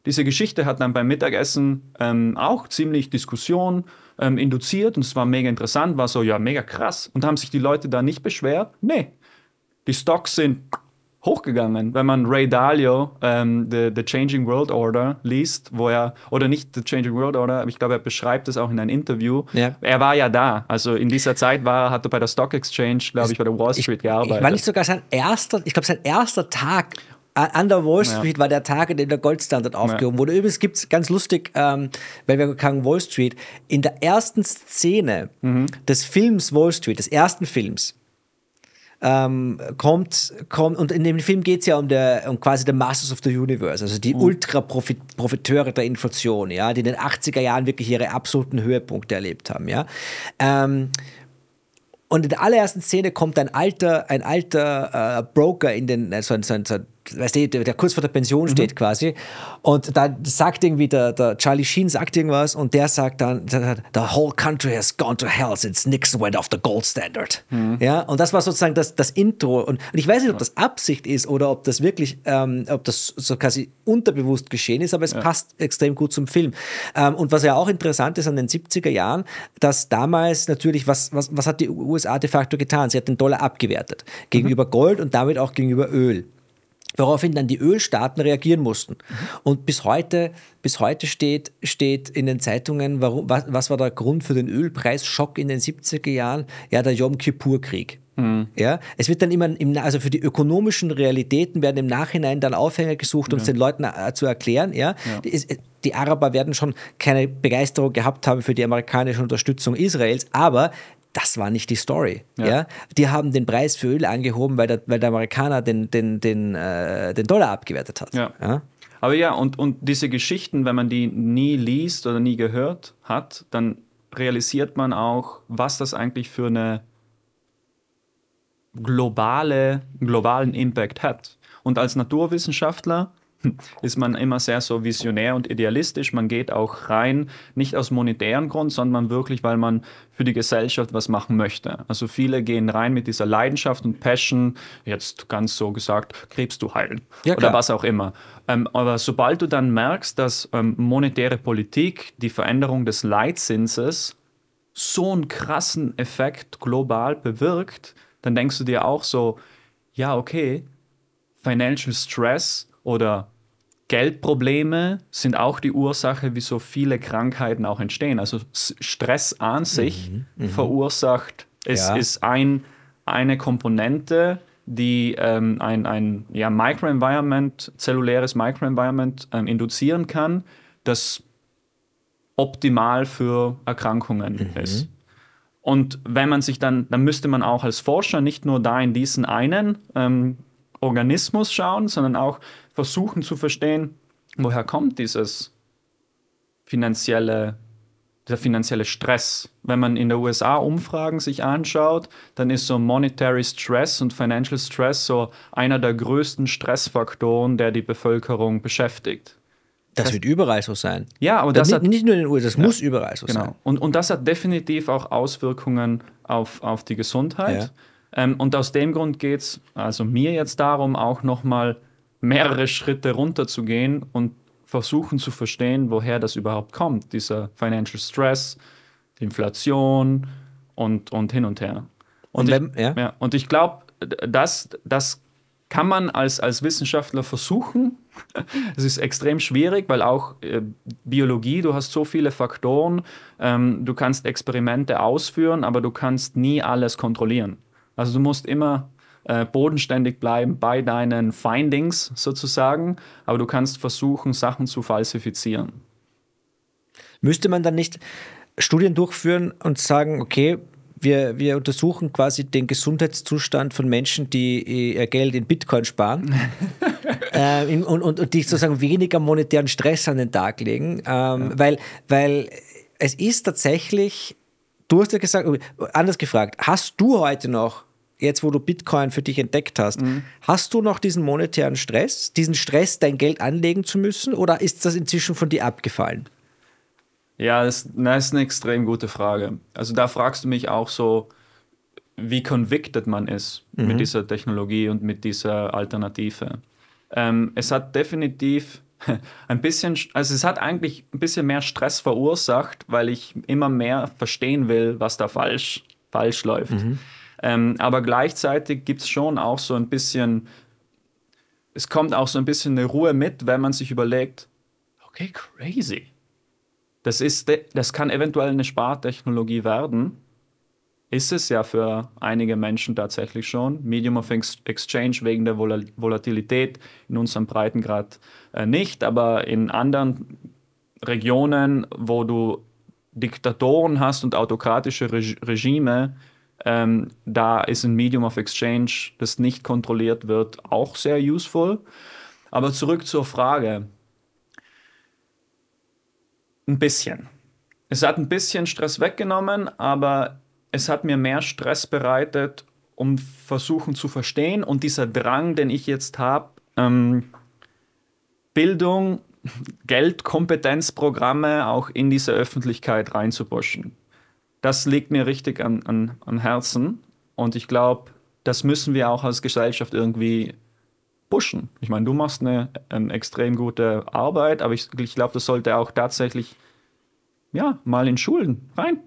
Diese Geschichte hat dann beim Mittagessen ähm, auch ziemlich Diskussion ähm, induziert und es war mega interessant, war so, ja, mega krass. Und haben sich die Leute da nicht beschwert? Nee. Die Stocks sind hochgegangen. Wenn man Ray Dalio, ähm, the, the Changing World Order, liest, wo er, oder nicht The Changing World Order, aber ich glaube, er beschreibt es auch in einem Interview. Ja. Er war ja da. Also in dieser Zeit war hat er bei der Stock Exchange, glaube ich, bei der Wall Street ich, gearbeitet. war nicht sogar sein erster, ich glaube, sein erster Tag an der Wall Street ja. war der Tag, in dem der Goldstandard aufgehoben ja. wurde. Übrigens gibt es ganz lustig, ähm, weil wir sagen Wall Street, in der ersten Szene mhm. des Films Wall Street, des ersten Films, ähm, kommt, kommt, und in dem Film geht es ja um, der, um quasi der Masters of the Universe, also die mhm. Ultra-Profiteure der Inflation, ja, die in den 80er Jahren wirklich ihre absoluten Höhepunkte erlebt haben, ja. Ähm, und in der allerersten Szene kommt ein alter, ein alter äh, Broker in den, äh, so ein, so ein, so ein weißt du, der, der kurz vor der Pension mhm. steht quasi. Und dann sagt irgendwie der, der, Charlie Sheen sagt irgendwas und der sagt dann, the whole country has gone to hell since Nixon went off the gold standard. Mhm. Ja, und das war sozusagen das, das Intro. Und, und, ich weiß nicht, ob das Absicht ist oder ob das wirklich, ähm, ob das so quasi unterbewusst geschehen ist, aber es ja. passt extrem gut zum Film. Ähm, und was ja auch interessant ist an den 70er Jahren, dass damals natürlich, was, was, was hat die USA de facto getan? Sie hat den Dollar abgewertet gegenüber mhm. Gold und damit auch gegenüber Öl woraufhin dann die Ölstaaten reagieren mussten. Mhm. Und bis heute, bis heute steht, steht in den Zeitungen, warum, was, was war der Grund für den Ölpreisschock in den 70er Jahren? Ja, der Yom Kippur-Krieg. Mhm. Ja, es wird dann immer, im, also für die ökonomischen Realitäten werden im Nachhinein dann Aufhänger gesucht, um es den Leuten äh, zu erklären. Ja, ja. Die, die Araber werden schon keine Begeisterung gehabt haben für die amerikanische Unterstützung Israels, aber das war nicht die Story. Ja. ja. Die haben den Preis für Öl angehoben, weil der, weil der Amerikaner den, den, den, äh, den Dollar abgewertet hat. Ja. ja. Aber ja, und, und diese Geschichten, wenn man die nie liest oder nie gehört hat, dann realisiert man auch, was das eigentlich für einen globale, globalen Impact hat. Und als Naturwissenschaftler ist man immer sehr so visionär und idealistisch. Man geht auch rein, nicht aus monetären Grund, sondern wirklich, weil man für die Gesellschaft was machen möchte. Also viele gehen rein mit dieser Leidenschaft und Passion, jetzt ganz so gesagt, Krebs du heilen ja, oder was auch immer. Ähm, aber sobald du dann merkst, dass ähm, monetäre Politik, die Veränderung des Leitzinses so einen krassen Effekt global bewirkt, dann denkst du dir auch so, ja, okay, Financial Stress oder Geldprobleme sind auch die Ursache, wieso viele Krankheiten auch entstehen. Also Stress an sich mhm, mhm, verursacht, es ja. ist ein, eine Komponente, die ähm, ein, ein ja, Microenvironment, zelluläres Microenvironment ähm, induzieren kann, das optimal für Erkrankungen mhm. ist. Und wenn man sich dann, dann müsste man auch als Forscher nicht nur da in diesen einen ähm, Organismus schauen, sondern auch versuchen zu verstehen, woher kommt dieses finanzielle, dieser finanzielle Stress. Wenn man in den USA Umfragen sich anschaut, dann ist so Monetary Stress und Financial Stress so einer der größten Stressfaktoren, der die Bevölkerung beschäftigt. Das, das wird überall so sein. Ja, aber das, das hat, nicht, nur in den USA, das ja, muss überall so genau. sein. Und, und das hat definitiv auch Auswirkungen auf, auf die Gesundheit. Ja. Ähm, und aus dem Grund geht es also mir jetzt darum, auch nochmal mehrere Schritte runterzugehen und versuchen zu verstehen, woher das überhaupt kommt, dieser Financial Stress, Inflation und, und hin und her. Und, und ich, ja. ja. und ich glaube, das, das kann man als, als Wissenschaftler versuchen. Es ist extrem schwierig, weil auch äh, Biologie, du hast so viele Faktoren, ähm, du kannst Experimente ausführen, aber du kannst nie alles kontrollieren. Also du musst immer äh, bodenständig bleiben bei deinen Findings sozusagen, aber du kannst versuchen, Sachen zu falsifizieren. Müsste man dann nicht Studien durchführen und sagen, okay, wir, wir untersuchen quasi den Gesundheitszustand von Menschen, die äh, ihr Geld in Bitcoin sparen äh, in, und, und, und, die sozusagen weniger monetären Stress an den Tag legen, ähm, ja. weil, weil es ist tatsächlich, du hast ja gesagt, oh, anders gefragt, hast du heute noch jetzt wo du Bitcoin für dich entdeckt hast, mhm. hast du noch diesen monetären Stress, diesen Stress, dein Geld anlegen zu müssen oder ist das inzwischen von dir abgefallen? Ja, das, das ist eine extrem gute Frage. Also da fragst du mich auch so, wie convicted man ist mhm. mit dieser Technologie und mit dieser Alternative. Ähm, es hat definitiv ein bisschen, also es hat eigentlich ein bisschen mehr Stress verursacht, weil ich immer mehr verstehen will, was da falsch, falsch läuft. Mhm. Ähm, aber gleichzeitig gibt es schon auch so ein bisschen, es kommt auch so ein bisschen eine Ruhe mit, wenn man sich überlegt, okay, crazy. Das, ist, das kann eventuell eine Spartechnologie werden. Ist es ja für einige Menschen tatsächlich schon. Medium of Exchange wegen der Volatilität in unserem Breitengrad äh, nicht, aber in anderen Regionen, wo du Diktatoren hast und autokratische Regime, ähm, da ist ein Medium of Exchange, das nicht kontrolliert wird, auch sehr useful. Aber zurück zur Frage. Ein bisschen. Es hat ein bisschen Stress weggenommen, aber es hat mir mehr Stress bereitet, um versuchen zu verstehen. Und dieser Drang, den ich jetzt habe, ähm, Bildung, Geld, Kompetenzprogramme auch in diese Öffentlichkeit reinzupuschen das liegt mir richtig an, an, am Herzen. Und ich glaube, das müssen wir auch als Gesellschaft irgendwie pushen. Ich meine, du machst eine ähm, extrem gute Arbeit, aber ich, ich glaube, das sollte auch tatsächlich ja, mal in Schulen rein.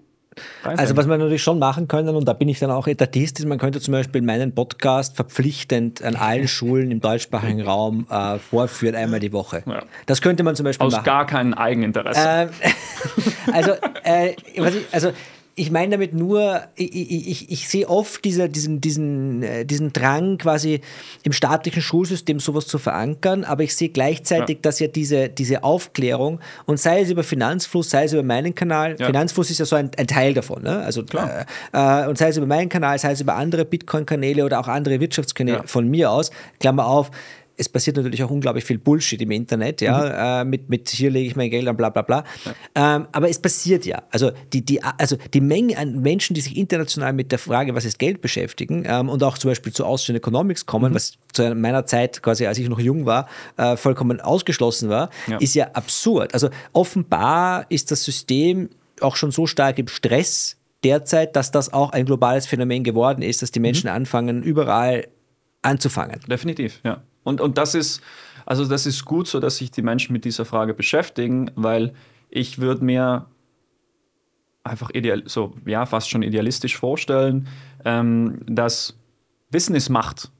also was man natürlich schon machen können, und da bin ich dann auch Etatist, ist, man könnte zum Beispiel meinen Podcast verpflichtend an allen Schulen im deutschsprachigen Raum äh, vorführen, einmal die Woche. Ja. Das könnte man zum Beispiel Aus machen. Aus gar keinem Eigeninteresse. Ähm, also, äh, ich, also ich meine damit nur, ich, ich, ich sehe oft diese, diesen, diesen, äh, diesen Drang quasi im staatlichen Schulsystem sowas zu verankern, aber ich sehe gleichzeitig, ja. dass ja diese, diese Aufklärung, und sei es über Finanzfluss, sei es über meinen Kanal, ja. Finanzfluss ist ja so ein, ein Teil davon, ne? also Klar. Äh, äh und sei es über meinen Kanal, sei es über andere Bitcoin-Kanäle oder auch andere Wirtschaftskanäle ja. von mir aus, Klammer auf, es passiert natürlich auch unglaublich viel Bullshit im Internet, ja, mhm. äh, mit, mit hier lege ich mein Geld an, bla bla bla. Ja. Ähm, aber es passiert ja. Also die, die, also die Menge an Menschen, die sich international mit der Frage, was ist Geld beschäftigen ähm, und auch zum Beispiel zu Austrian Economics kommen, mhm. was zu meiner Zeit quasi, als ich noch jung war, äh, vollkommen ausgeschlossen war, ja. ist ja absurd. Also offenbar ist das System auch schon so stark im Stress derzeit, dass das auch ein globales Phänomen geworden ist, dass die mhm. Menschen mhm. anfangen, überall anzufangen. Definitiv, ja. Und, und das ist, also das ist gut so, dass sich die Menschen mit dieser Frage beschäftigen, weil ich würde mir einfach ideal, so ja fast schon idealistisch vorstellen, ähm, dass Wissen ist Macht.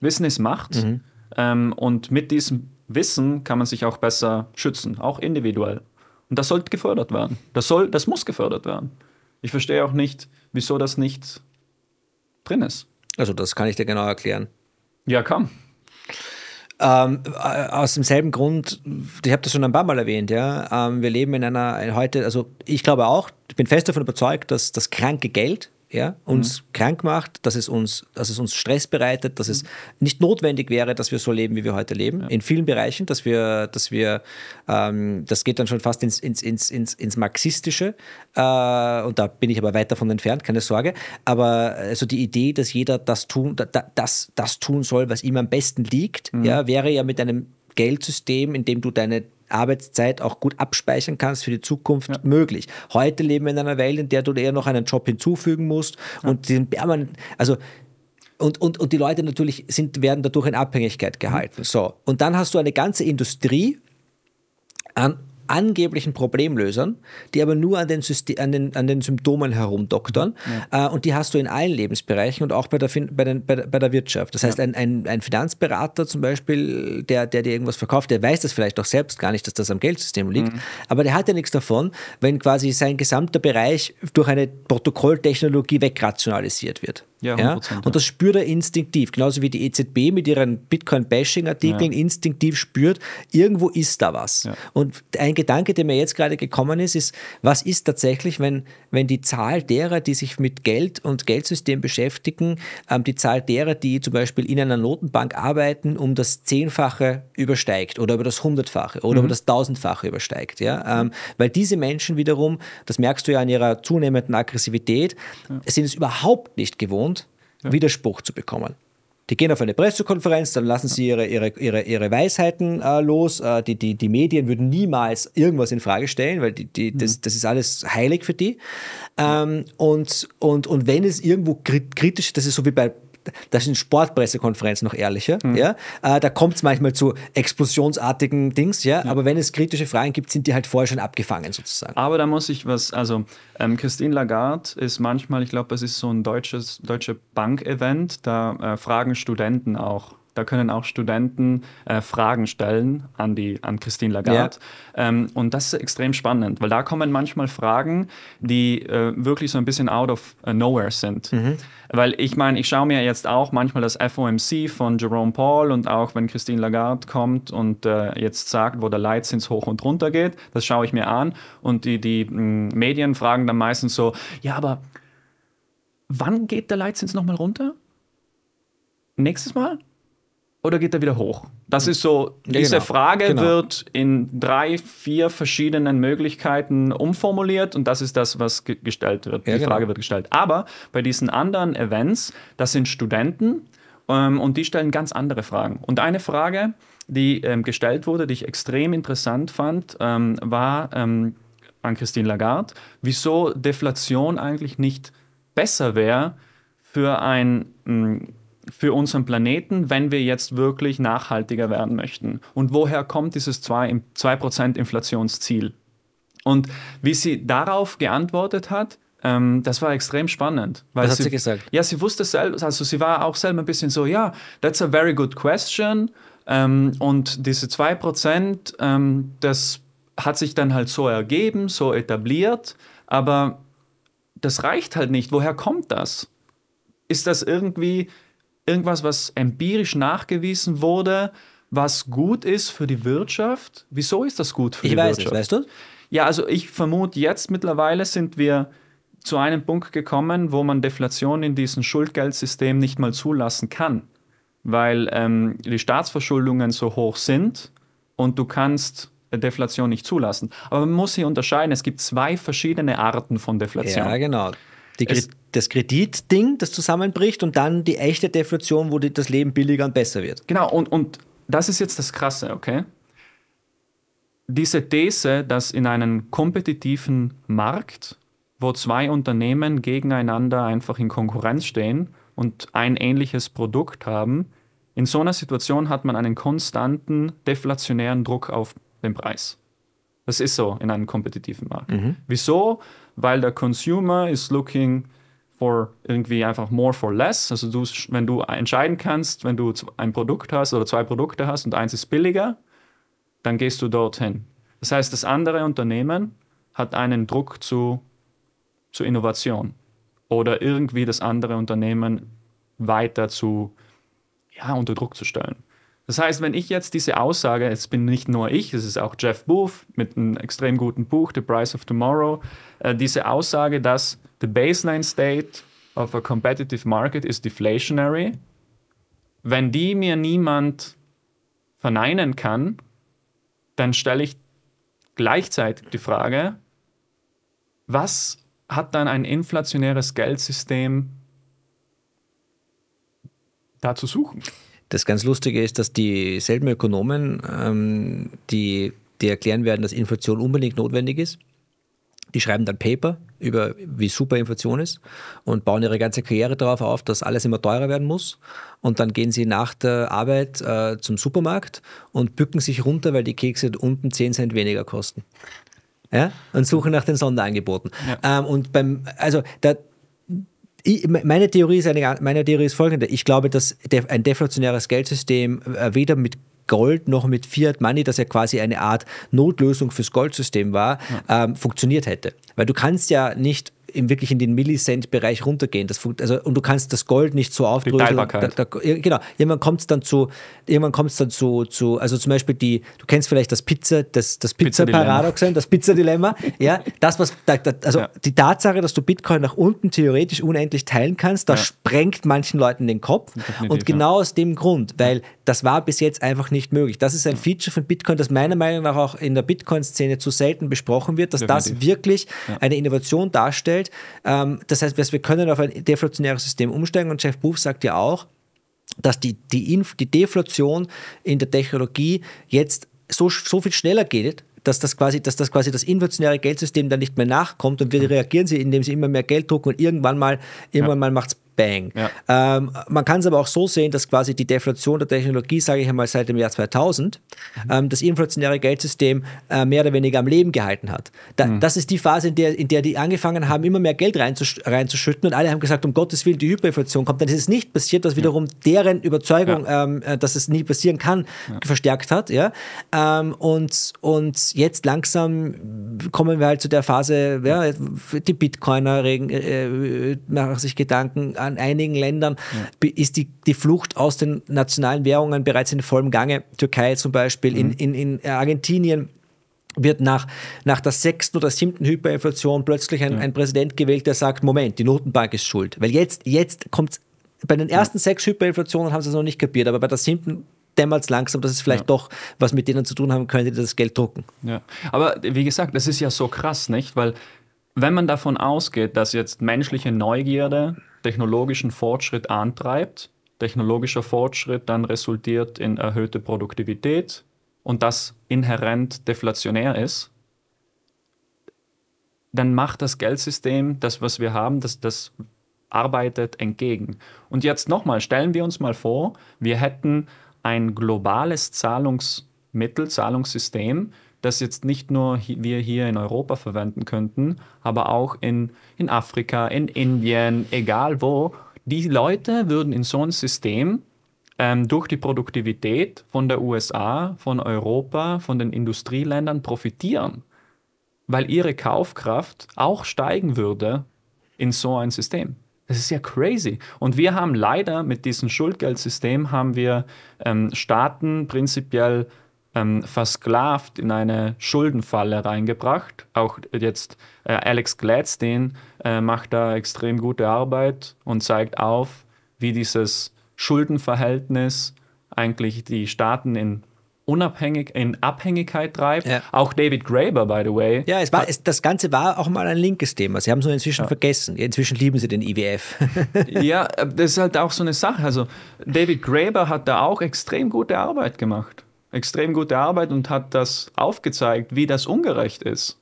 Wissen ist Macht. Mhm. Ähm, und mit diesem Wissen kann man sich auch besser schützen, auch individuell. Und das sollte gefördert werden. Das, soll, das muss gefördert werden. Ich verstehe auch nicht, wieso das nicht drin ist. Also, das kann ich dir genau erklären. Ja, komm. Ähm, äh, aus demselben Grund, ich habe das schon ein paar Mal erwähnt, ja, ähm, wir leben in einer, heute, also ich glaube auch, ich bin fest davon überzeugt, dass das kranke Geld, ja, uns mhm. krank macht, dass es uns, dass es uns Stress bereitet, dass mhm. es nicht notwendig wäre, dass wir so leben, wie wir heute leben, ja. in vielen Bereichen, dass wir, dass wir, ähm, das geht dann schon fast ins, ins, ins, ins, ins Marxistische, äh, und da bin ich aber weit davon entfernt, keine Sorge, aber also die Idee, dass jeder das tun, da, das, das tun soll, was ihm am besten liegt, mhm. ja, wäre ja mit einem Geldsystem, in dem du deine Arbeitszeit auch gut abspeichern kannst für die Zukunft ja. möglich. Heute leben wir in einer Welt, in der du eher noch einen Job hinzufügen musst ja. und den permanent, also und, und, und die Leute natürlich sind, werden dadurch in Abhängigkeit gehalten. Mhm. So. Und dann hast du eine ganze Industrie an angeblichen Problemlösern, die aber nur an den, System, an den, an den Symptomen herumdoktern. Mhm. Ja. Äh, und die hast du in allen Lebensbereichen und auch bei der, bei den, bei, bei der Wirtschaft. Das heißt, ja. ein, ein, ein, Finanzberater zum Beispiel, der, der dir irgendwas verkauft, der weiß das vielleicht auch selbst gar nicht, dass das am Geldsystem liegt, mhm. aber der hat ja nichts davon, wenn quasi sein gesamter Bereich durch eine Protokolltechnologie wegrationalisiert wird. Ja, 100%, ja? Und das spürt er instinktiv, genauso wie die EZB mit ihren Bitcoin-Bashing-Artikeln ja. instinktiv spürt, irgendwo ist da was. Ja. Und ein Gedanke, der mir jetzt gerade gekommen ist, ist, was ist tatsächlich, wenn wenn die Zahl derer, die sich mit Geld und Geldsystem beschäftigen, ähm, die Zahl derer, die zum Beispiel in einer Notenbank arbeiten, um das Zehnfache übersteigt oder über das Hundertfache oder mhm. über das Tausendfache übersteigt. Ja? Ähm, weil diese Menschen wiederum, das merkst du ja an ihrer zunehmenden Aggressivität, ja. sind es überhaupt nicht gewohnt, ja. Widerspruch zu bekommen. Die gehen auf eine Pressekonferenz, dann lassen sie ihre, ihre, ihre, ihre Weisheiten äh, los. Äh, die, die, die Medien würden niemals irgendwas in Frage stellen, weil die, die, mhm. das, das ist alles heilig für die. Ähm, und, und, und wenn es irgendwo kritisch, das ist so wie bei das sind Sportpressekonferenzen noch ehrlicher. Mhm. Ja? Äh, da kommt es manchmal zu explosionsartigen Dings, ja? ja? aber wenn es kritische Fragen gibt, sind die halt vorher schon abgefangen sozusagen. Aber da muss ich was, also ähm, Christine Lagarde ist manchmal, ich glaube, es ist so ein deutsches, deutsche Bank-Event, da äh, fragen Studenten auch da können auch Studenten äh, Fragen stellen an, die, an Christine Lagarde. Ja. Ähm, und das ist extrem spannend, weil da kommen manchmal Fragen, die äh, wirklich so ein bisschen out of äh, nowhere sind. Mhm. Weil ich meine, ich schaue mir jetzt auch manchmal das FOMC von Jerome Paul und auch wenn Christine Lagarde kommt und äh, jetzt sagt, wo der Leitzins hoch und runter geht, das schaue ich mir an. Und die, die mh, mm, Medien fragen dann meistens so, ja, aber wann geht der Leitzins nochmal runter? Nächstes Mal? oder geht er wieder hoch? Das hm. ist so, ja, diese genau, Frage genau. wird in drei, vier verschiedenen Möglichkeiten umformuliert und das ist das, was gestellt wird. Ja, die genau. Frage wird gestellt. Aber bei diesen anderen Events, das sind Studenten ähm, und die stellen ganz andere Fragen. Und eine Frage, die ähm, gestellt wurde, die ich extrem interessant fand, ähm, war ähm, an Christine Lagarde, wieso Deflation eigentlich nicht besser wäre für ein hm, für unseren Planeten, wenn wir jetzt wirklich nachhaltiger werden möchten? Und woher kommt dieses 2%, Inflationsziel? Und wie sie darauf geantwortet hat, ähm, das war extrem spannend. Was hat sie, sie gesagt? Ja, sie wusste selbst, also sie war auch selber ein bisschen so, ja, that's a very good question. Ähm, und diese 2%, ähm, das hat sich dann halt so ergeben, so etabliert, aber das reicht halt nicht. Woher kommt das? Ist das irgendwie irgendwas, was empirisch nachgewiesen wurde, was gut ist für die Wirtschaft. Wieso ist das gut für ich die Wirtschaft? Ich weiß es, weißt du? Ja, also ich vermute, jetzt mittlerweile sind wir zu einem Punkt gekommen, wo man Deflation in diesem Schuldgeldsystem nicht mal zulassen kann, weil ähm, die Staatsverschuldungen so hoch sind und du kannst Deflation nicht zulassen. Aber man muss hier unterscheiden, es gibt zwei verschiedene Arten von Deflation. Ja, genau. Die, es, das Kreditding, das zusammenbricht und dann die echte Deflation, wo das Leben billiger und besser wird. Genau, und, und das ist jetzt das Krasse, okay? Diese These, dass in einem kompetitiven Markt, wo zwei Unternehmen gegeneinander einfach in Konkurrenz stehen und ein ähnliches Produkt haben, in so einer Situation hat man einen konstanten deflationären Druck auf den Preis. Das ist so in einem kompetitiven Markt. Mhm. Wieso? Weil der Consumer ist looking for irgendwie einfach more for less. Also du, wenn du entscheiden kannst, wenn du ein Produkt hast oder zwei Produkte hast und eins ist billiger, dann gehst du dorthin. Das heißt, das andere Unternehmen hat einen Druck zu, zu Innovation oder irgendwie das andere Unternehmen weiter zu, ja, unter Druck zu stellen. Das heißt, wenn ich jetzt diese Aussage, es bin nicht nur ich, es ist auch Jeff Booth mit einem extrem guten Buch, The Price of Tomorrow, äh, diese Aussage, dass the baseline state of a competitive market is deflationary. Wenn die mir niemand verneinen kann, dann stelle ich gleichzeitig die Frage, was hat dann ein inflationäres Geldsystem da zu suchen? Das ganz Lustige ist, dass dieselben Ökonomen, ähm, die, die erklären werden, dass Inflation unbedingt notwendig ist, die schreiben dann Paper über, wie super Inflation ist und bauen ihre ganze Karriere darauf auf, dass alles immer teurer werden muss. Und dann gehen sie nach der Arbeit äh, zum Supermarkt und bücken sich runter, weil die Kekse unten 10 Cent weniger kosten. Ja? Und suchen nach den Sonderangeboten. Ja. Ähm, und beim, also da, ich, meine, Theorie ist eine, meine Theorie ist folgende. Ich glaube, dass ein deflationäres Geldsystem äh, weder mit Gold noch mit Fiat Money, das ja quasi eine Art Notlösung fürs Goldsystem war, ja. ähm, funktioniert hätte. Weil du kannst ja nicht im wirklich in den Millicent-Bereich runtergehen. Das, also, und du kannst das Gold nicht so aufdröseln. Da, da, genau. Irgendwann kommt es dann zu, irgendwann kommt dann zu, zu, also zum Beispiel die, du kennst vielleicht das Pizza, das, das Pizza-Paradoxon, das Pizza-Dilemma. ja, das, was, da, also ja. die Tatsache, dass du Bitcoin nach unten theoretisch unendlich teilen kannst, das ja. sprengt manchen Leuten den Kopf. Definitiv, und genau ja. aus dem Grund, weil das war bis jetzt einfach nicht möglich. Das ist ein Feature von Bitcoin, das meiner Meinung nach auch in der Bitcoin-Szene zu selten besprochen wird, dass Definitiv. das wirklich eine Innovation darstellt, Geld. Ähm, das heißt, wir können auf ein deflationäres System umsteigen und Jeff Booth sagt ja auch, dass die, die, Inf die Deflation in der Technologie jetzt so, so viel schneller geht, dass das quasi, dass das quasi das inflationäre Geldsystem dann nicht mehr nachkommt und wir mhm. reagieren sie, indem sie immer mehr Geld drucken und irgendwann mal, irgendwann ja. mal macht es Bang. Ja. Ähm, man kann es aber auch so sehen, dass quasi die Deflation der Technologie, sage ich einmal, seit dem Jahr 2000 mhm. ähm, das inflationäre Geldsystem äh, mehr oder weniger am Leben gehalten hat. Da, mhm. Das ist die Phase, in der, in der die angefangen haben, immer mehr Geld reinzusch reinzuschütten und alle haben gesagt, um Gottes Willen, die Hyperinflation kommt. Dann ist es nicht passiert, was wiederum deren Überzeugung, ja. ähm, äh, dass es nie passieren kann, ja. verstärkt hat. Ja? Ähm, und, und jetzt langsam kommen wir halt zu der Phase, die Bitcoiner regen, äh, äh machen sich Gedanken, an einigen Ländern ja. ist die, die Flucht aus den nationalen Währungen bereits in vollem Gange. Türkei zum Beispiel, mhm. in, in, in Argentinien wird nach, nach der sechsten oder siebten Hyperinflation plötzlich ein, ja. ein Präsident gewählt, der sagt, Moment, die Notenbank ist schuld. Weil jetzt, jetzt kommt bei den ersten ja. sechs Hyperinflationen haben sie es noch nicht kapiert, aber bei der siebten dämmert es langsam, dass es vielleicht ja. doch was mit denen zu tun haben könnte, die das Geld drucken. Ja, aber wie gesagt, das ist ja so krass, nicht? Weil wenn man davon ausgeht, dass jetzt menschliche Neugierde technologischen Fortschritt antreibt. Technologischer Fortschritt dann resultiert in erhöhte Produktivität und das inhärent deflationär ist, dann macht das Geldsystem, das, was wir haben, das, das arbeitet entgegen. Und jetzt nochmal, stellen wir uns mal vor, wir hätten ein globales Zahlungsmittel, Zahlungssystem, das jetzt nicht nur wir hier in Europa verwenden könnten, aber auch in, in Afrika, in Indien, egal wo. Die Leute würden in so ein System ähm, durch die Produktivität von der USA, von Europa, von den Industrieländern profitieren, weil ihre Kaufkraft auch steigen würde in so ein System. Das ist ja crazy. Und wir haben leider mit diesem Schuldgeldsystem haben wir ähm, Staaten prinzipiell ähm, versklavt, in eine Schuldenfalle reingebracht. Auch jetzt äh, Alex Gladstein äh, macht da extrem gute Arbeit und zeigt auf, wie dieses Schuldenverhältnis eigentlich die Staaten in unabhängig in Abhängigkeit treibt. Ja. Auch David Graeber, by the way. Ja, es war, es, das Ganze war auch mal ein linkes Thema. Sie haben es nur inzwischen ja. vergessen. Inzwischen lieben sie den IWF. ja, äh, das ist halt auch so eine Sache. Also David Graeber hat da auch extrem gute Arbeit gemacht extrem gute Arbeit und hat das aufgezeigt, wie das ungerecht ist.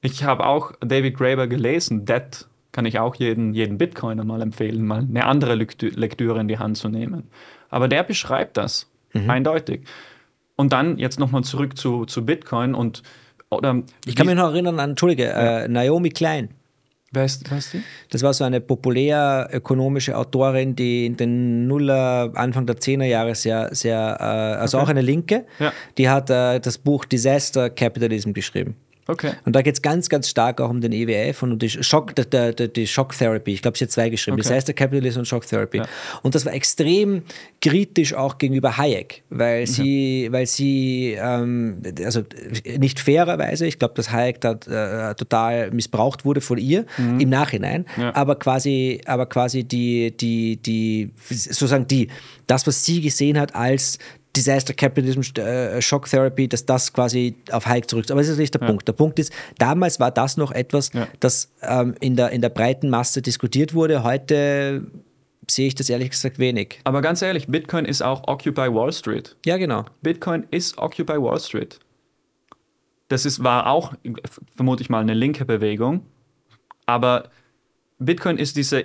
Ich habe auch David Graeber gelesen, Dead kann ich auch jeden, jeden Bitcoiner mal empfehlen, mal eine andere Lektüre in die Hand zu nehmen. Aber der beschreibt das mhm. eindeutig. Und dann jetzt nochmal zurück zu, zu Bitcoin und oder ich kann mich noch erinnern an, Entschuldige, äh, ja. äh, Naomi Klein. Wer ist, wer Das war so eine populärökonomische Autorin, die in den Nuller, Anfang der Zehner Jahre sehr, sehr, äh, also okay. auch eine Linke, ja. die hat äh, das Buch Disaster Capitalism geschrieben. Okay. Und da geht es ganz, ganz stark auch um den EWF und um die Schock, der, der, die Shock Therapy. Ich glaube, es hat zwei geschrieben. Okay. Das heißt der Capitalism und Shock Therapy. Ja. Und das war extrem kritisch auch gegenüber Hayek, weil mhm. sie, weil sie, ähm, also nicht fairerweise, ich glaube, dass Hayek da äh, total missbraucht wurde von ihr mhm. im Nachhinein, ja. aber quasi, aber quasi die, die, die, sozusagen die, das, was sie gesehen hat als Disaster Capitalism, äh, Shock Therapy, dass das quasi auf Hayek zurück. Aber das ist nicht der ja. Punkt. Der Punkt ist, damals war das noch etwas, ja. das ähm, in, der, in der breiten Masse diskutiert wurde. Heute sehe ich das ehrlich gesagt wenig. Aber ganz ehrlich, Bitcoin ist auch Occupy Wall Street. Ja, genau. Bitcoin ist Occupy Wall Street. Das ist, war auch, vermute ich mal, eine linke Bewegung. Aber Bitcoin ist diese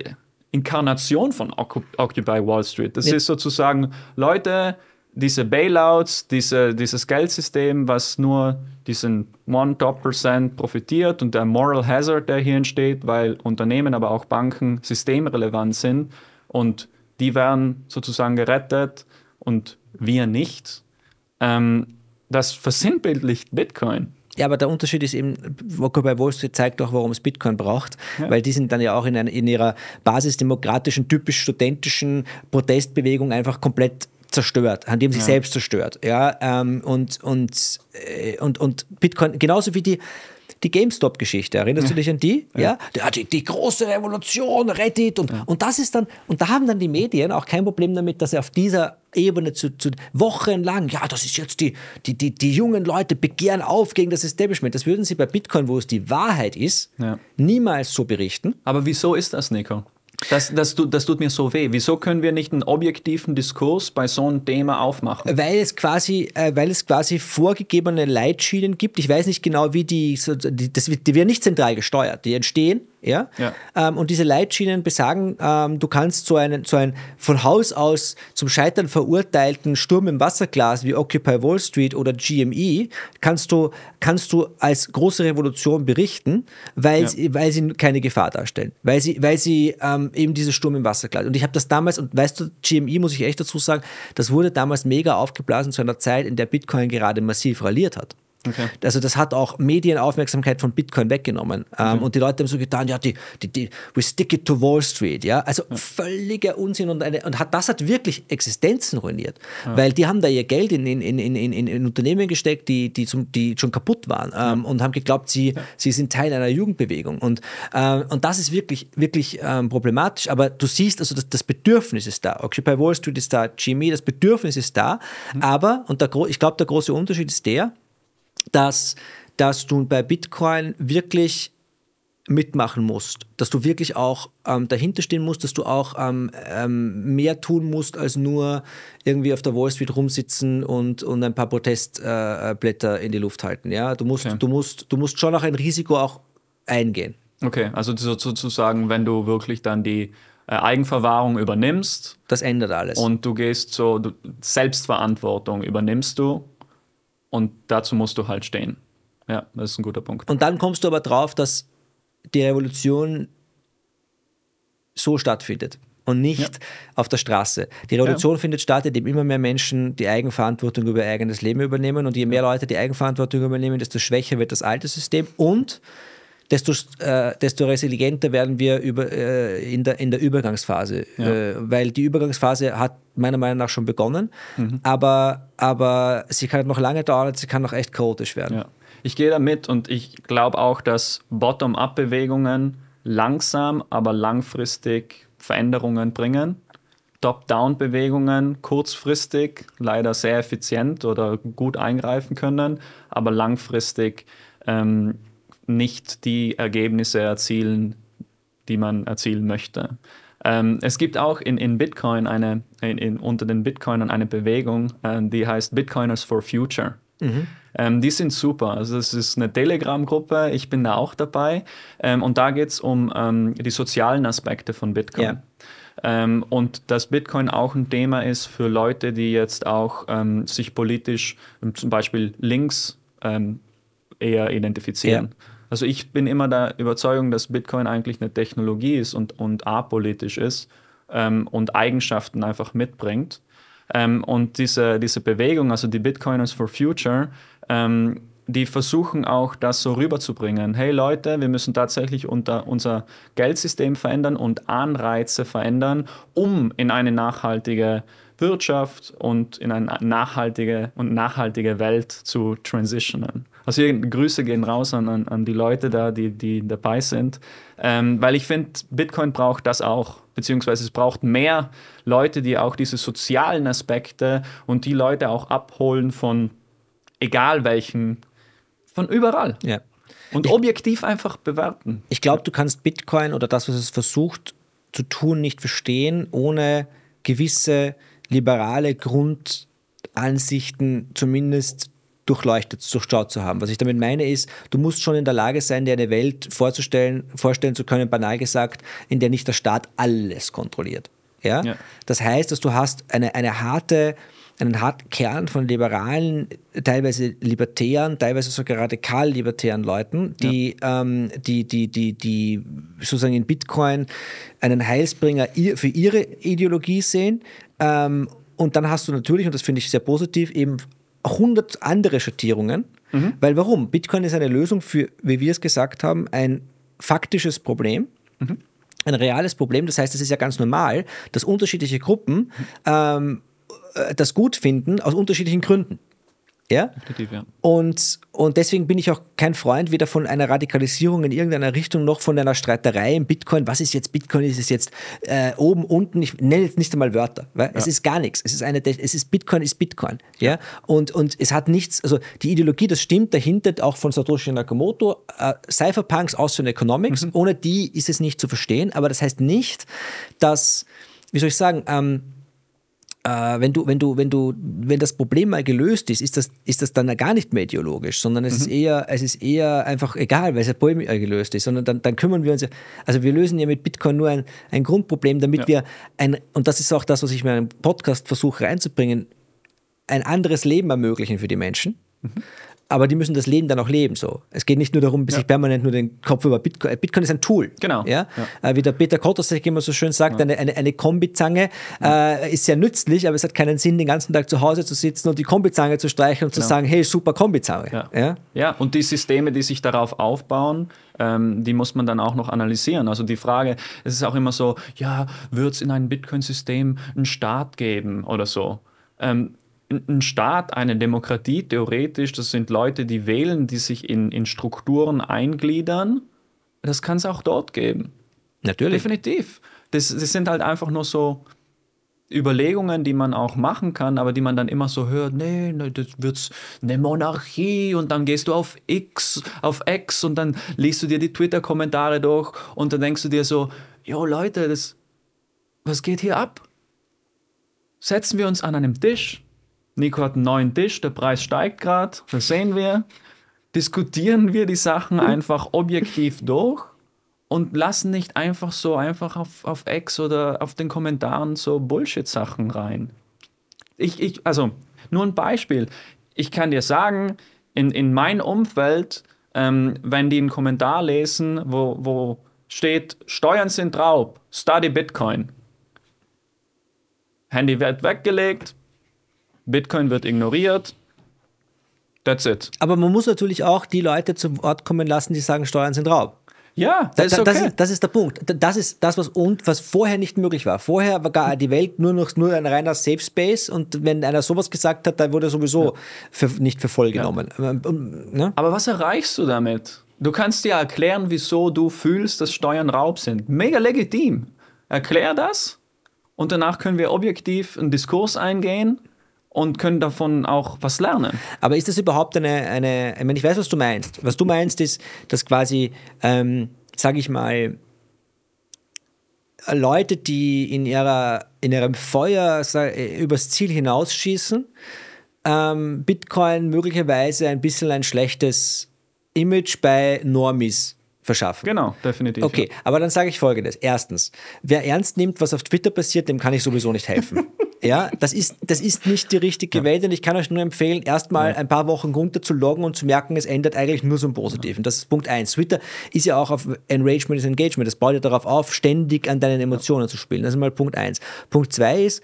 Inkarnation von Occupy Wall Street. Das ja. ist sozusagen, Leute, diese Bailouts, diese, dieses Geldsystem, was nur diesen One-Top-Percent profitiert und der Moral Hazard, der hier entsteht, weil Unternehmen, aber auch Banken systemrelevant sind und die werden sozusagen gerettet und wir nicht. Ähm, das versinnbildlicht Bitcoin. Ja, aber der Unterschied ist eben, bei Wall Street zeigt auch, warum es Bitcoin braucht, ja. weil die sind dann ja auch in, einer, in ihrer basisdemokratischen, typisch studentischen Protestbewegung einfach komplett zerstört, haben die haben sich ja. selbst zerstört. Ja, ähm, und, und, äh, und, und Bitcoin, genauso wie die, die GameStop-Geschichte, erinnerst ja. du dich an die? Ja, ja? Die, die, große Revolution, Reddit und, und das ist dann, und da haben dann die Medien auch kein Problem damit, dass sie auf dieser Ebene zu, zu wochenlang, ja, das ist jetzt die, die, die, die jungen Leute begehren auf gegen das Establishment. Das würden sie bei Bitcoin, wo es die Wahrheit ist, niemals so berichten. Aber wieso ist das, Nico? Das, das, das tut mir so weh. Wieso können wir nicht einen objektiven Diskurs bei so einem Thema aufmachen? Weil es quasi, äh, weil es quasi vorgegebene Leitschienen gibt. Ich weiß nicht genau, wie die, so, die das die werden nicht zentral gesteuert. Die entstehen ja? ja. Ähm, und diese Leitschienen besagen, ähm, du kannst so einen, so einen von Haus aus zum Scheitern verurteilten Sturm im Wasserglas wie Occupy Wall Street oder GME, kannst du, kannst du als große Revolution berichten, weil, ja. sie, weil sie keine Gefahr darstellen. Weil sie, weil sie ähm, eben dieses Sturm im Wasserglas. Und ich habe das damals, und weißt du, GME muss ich echt dazu sagen, das wurde damals mega aufgeblasen zu einer Zeit, in der Bitcoin gerade massiv ralliert hat. Okay. Also das hat auch Medienaufmerksamkeit von Bitcoin weggenommen. Okay. Ähm, mhm. und die Leute haben so getan, ja, die, die, die, we stick it to Wall Street. Ja? Also ja. völliger Unsinn und, eine, und hat, das hat wirklich Existenzen ruiniert. Ja. Weil die haben da ihr Geld in, in, in, in, in Unternehmen gesteckt, die, die, zum, die schon kaputt waren ähm, ja. und haben geglaubt, sie, sie sind Teil einer Jugendbewegung. Und, ähm, und das ist wirklich, wirklich ähm, problematisch. Aber du siehst, also das, das Bedürfnis ist da. Occupy Wall Street ist da Jimmy, das Bedürfnis ist da. Mhm. Aber, und der, ich glaube, der große Unterschied ist der, dass, dass du bei Bitcoin wirklich mitmachen musst, dass du wirklich auch ähm, dahinter stehen musst, dass du auch ähm, ähm, mehr tun musst, als nur irgendwie auf der Wall Street rumsitzen und, und ein paar Protestblätter äh, in die Luft halten. Ja? Du, musst, okay. du, musst, du musst schon auch ein Risiko auch eingehen. Okay, also sozusagen, wenn du wirklich dann die äh, Eigenverwahrung übernimmst. Das ändert alles. Und du gehst so, du, Selbstverantwortung übernimmst du und dazu musst du halt stehen. Ja, das ist ein guter Punkt. Und dann kommst du aber drauf, dass die Revolution so stattfindet und nicht ja. auf der Straße. Die Revolution ja. findet statt, indem immer mehr Menschen die Eigenverantwortung über ihr eigenes Leben übernehmen und je mehr Leute die Eigenverantwortung übernehmen, desto schwächer wird das alte System und desto, äh, desto resilienter werden wir über, äh, in, der, in der Übergangsphase. Ja. Äh, weil die Übergangsphase hat meiner Meinung nach schon begonnen, mhm. aber, aber sie kann noch lange dauern, sie kann noch echt chaotisch werden. Ja. Ich gehe da mit und ich glaube auch, dass Bottom-up-Bewegungen langsam, aber langfristig Veränderungen bringen. Top-Down-Bewegungen kurzfristig leider sehr effizient oder gut eingreifen können, aber langfristig ähm, nicht die Ergebnisse erzielen, die man erzielen möchte. Ähm, es gibt auch in, in Bitcoin eine, in, in, unter den Bitcoinern eine Bewegung, äh, die heißt Bitcoiners for Future. Mhm. Ähm, die sind super. Also es ist eine Telegram-Gruppe, ich bin da auch dabei. Ähm, und da geht es um ähm, die sozialen Aspekte von Bitcoin. Yeah. Ähm, und dass Bitcoin auch ein Thema ist für Leute, die jetzt auch ähm, sich politisch, zum Beispiel links, ähm, eher identifizieren. Yeah. Also ich bin immer der Überzeugung, dass Bitcoin eigentlich eine Technologie ist und, und apolitisch ist ähm, und Eigenschaften einfach mitbringt. Ähm, und diese, diese Bewegung, also die Bitcoiners for Future, ähm, die versuchen auch das so rüberzubringen. Hey Leute, wir müssen tatsächlich unser Geldsystem verändern und Anreize verändern, um in eine nachhaltige Wirtschaft und in eine nachhaltige und nachhaltige Welt zu transitionen. Also hier Grüße gehen raus an, an, an die Leute da, die, die dabei sind. Ähm, weil ich finde, Bitcoin braucht das auch. Beziehungsweise es braucht mehr Leute, die auch diese sozialen Aspekte und die Leute auch abholen von egal welchen, von überall. Ja. Und ich, objektiv einfach bewerten. Ich glaube, du kannst Bitcoin oder das, was es versucht zu tun, nicht verstehen, ohne gewisse liberale Grundansichten zumindest durchleuchtet, durchschaut zu haben. Was ich damit meine ist, du musst schon in der Lage sein, dir eine Welt vorzustellen, vorstellen zu können, banal gesagt, in der nicht der Staat alles kontrolliert. Ja? ja. Das heißt, dass du hast eine, eine harte, einen harten Kern von liberalen, teilweise libertären, teilweise sogar radikal libertären Leuten, die, ja. ähm, die, die, die, die sozusagen in Bitcoin einen Heilsbringer für ihre Ideologie sehen. Ähm, und dann hast du natürlich, und das finde ich sehr positiv, eben 100 andere Schattierungen. Mhm. Weil warum? Bitcoin ist eine Lösung für, wie wir es gesagt haben, ein faktisches Problem. Mhm. Ein reales Problem. Das heißt, es ist ja ganz normal, dass unterschiedliche Gruppen ähm, äh, das gut finden aus unterschiedlichen Gründen. Ja? Definitiv, ja. Und, und deswegen bin ich auch kein Freund weder von einer Radikalisierung in irgendeiner Richtung noch von einer Streiterei im Bitcoin. Was ist jetzt Bitcoin? Ist es jetzt äh, oben, unten? Ich nenne jetzt nicht einmal Wörter. Weil ja. Es ist gar nichts. Es ist eine, es ist Bitcoin ist Bitcoin. Ja. ja? Und, und es hat nichts, also die Ideologie, das stimmt, dahinter auch von Satoshi Nakamoto, äh, Cypherpunks Austrian Economics. Mhm. Ohne die ist es nicht zu verstehen. Aber das heißt nicht, dass, wie soll ich sagen, ähm, äh, wenn du, wenn du, wenn du, wenn das Problem mal gelöst ist, ist das, ist das dann gar nicht mehr ideologisch, sondern es mhm. ist eher, es ist eher einfach egal, weil es ja Problem äh, gelöst ist, sondern dann, dann kümmern wir uns ja, also wir lösen ja mit Bitcoin nur ein, ein Grundproblem, damit ja. wir ein, und das ist auch das, was ich in meinem Podcast versuche reinzubringen, ein anderes Leben ermöglichen für die Menschen. Mhm aber die müssen das Leben dann auch leben. So. Es geht nicht nur darum, bis ja. ich permanent nur den Kopf über Bitcoin. Äh, Bitcoin ist ein Tool. Genau. Ja? ja. Äh, wie der Peter Kotosek immer so schön sagt, ja. eine, eine, eine Kombizange äh, ist sehr nützlich, aber es hat keinen Sinn, den ganzen Tag zu Hause zu sitzen und die Kombizange zu streichen und zu genau. sagen, hey, super Kombizange. Ja. Ja? und die Systeme, die sich darauf aufbauen, ähm, die muss man dann auch noch analysieren. Also die Frage, es ist auch immer so, ja, wird es in einem Bitcoin-System einen Start geben oder so? Ähm, ein Staat, eine Demokratie theoretisch, das sind Leute, die wählen, die sich in, in Strukturen eingliedern. Das kann es auch dort geben. Natürlich. Definitiv. Das, das sind halt einfach nur so Überlegungen, die man auch machen kann, aber die man dann immer so hört, nee, nee das wird eine Monarchie und dann gehst du auf X, auf X und dann liest du dir die Twitter-Kommentare durch und dann denkst du dir so, jo Leute, das, was geht hier ab? Setzen wir uns an einem Tisch Nico hat einen neuen Tisch, der Preis steigt gerade, das sehen wir. Diskutieren wir die Sachen hm. einfach objektiv durch und lassen nicht einfach so einfach auf, auf Ex oder auf den Kommentaren so Bullshit-Sachen rein. Ich, ich, also, nur ein Beispiel. Ich kann dir sagen, in, in meinem Umfeld, ähm, wenn die einen Kommentar lesen, wo, wo steht, Steuern sind Raub, study Bitcoin. Handy wird weggelegt, Bitcoin wird ignoriert. That's it. Aber man muss natürlich auch die Leute zu Wort kommen lassen, die sagen, Steuern sind Raub. Ja, das, da, ist okay. das, das ist der Punkt. Das ist das, was, und, was vorher nicht möglich war. Vorher war die Welt nur noch nur ein reiner Safe Space und wenn einer sowas gesagt hat, dann wurde er sowieso ja. für, nicht für voll genommen. Ja. Ähm, ähm, ne? Aber was erreichst du damit? Du kannst dir erklären, wieso du fühlst, dass Steuern Raub sind. Mega legitim. Erklär das und danach können wir objektiv einen Diskurs eingehen und können davon auch was lernen. Aber ist das überhaupt eine, eine ich meine, ich weiß, was du meinst. Was du meinst ist, dass quasi, ähm, sage ich mal, Leute, die in, ihrer, in ihrem Feuer sag, übers Ziel hinausschießen, ähm, Bitcoin möglicherweise ein bisschen ein schlechtes Image bei Normis verschaffen. Genau, definitiv. Okay, ja. aber dann sage ich Folgendes. Erstens, wer ernst nimmt, was auf Twitter passiert, dem kann ich sowieso nicht helfen. Ja, das ist, das ist nicht die richtige ja. Welt und ich kann euch nur empfehlen, erstmal ja. ein paar Wochen runter zu loggen und zu merken, es ändert eigentlich nur so ein Positiven. Ja. Das ist Punkt 1. Twitter ist ja auch auf Enragement ist Engagement. Das baut ja darauf auf, ständig an deinen Emotionen zu spielen. Das ist mal Punkt 1. Punkt 2 ist,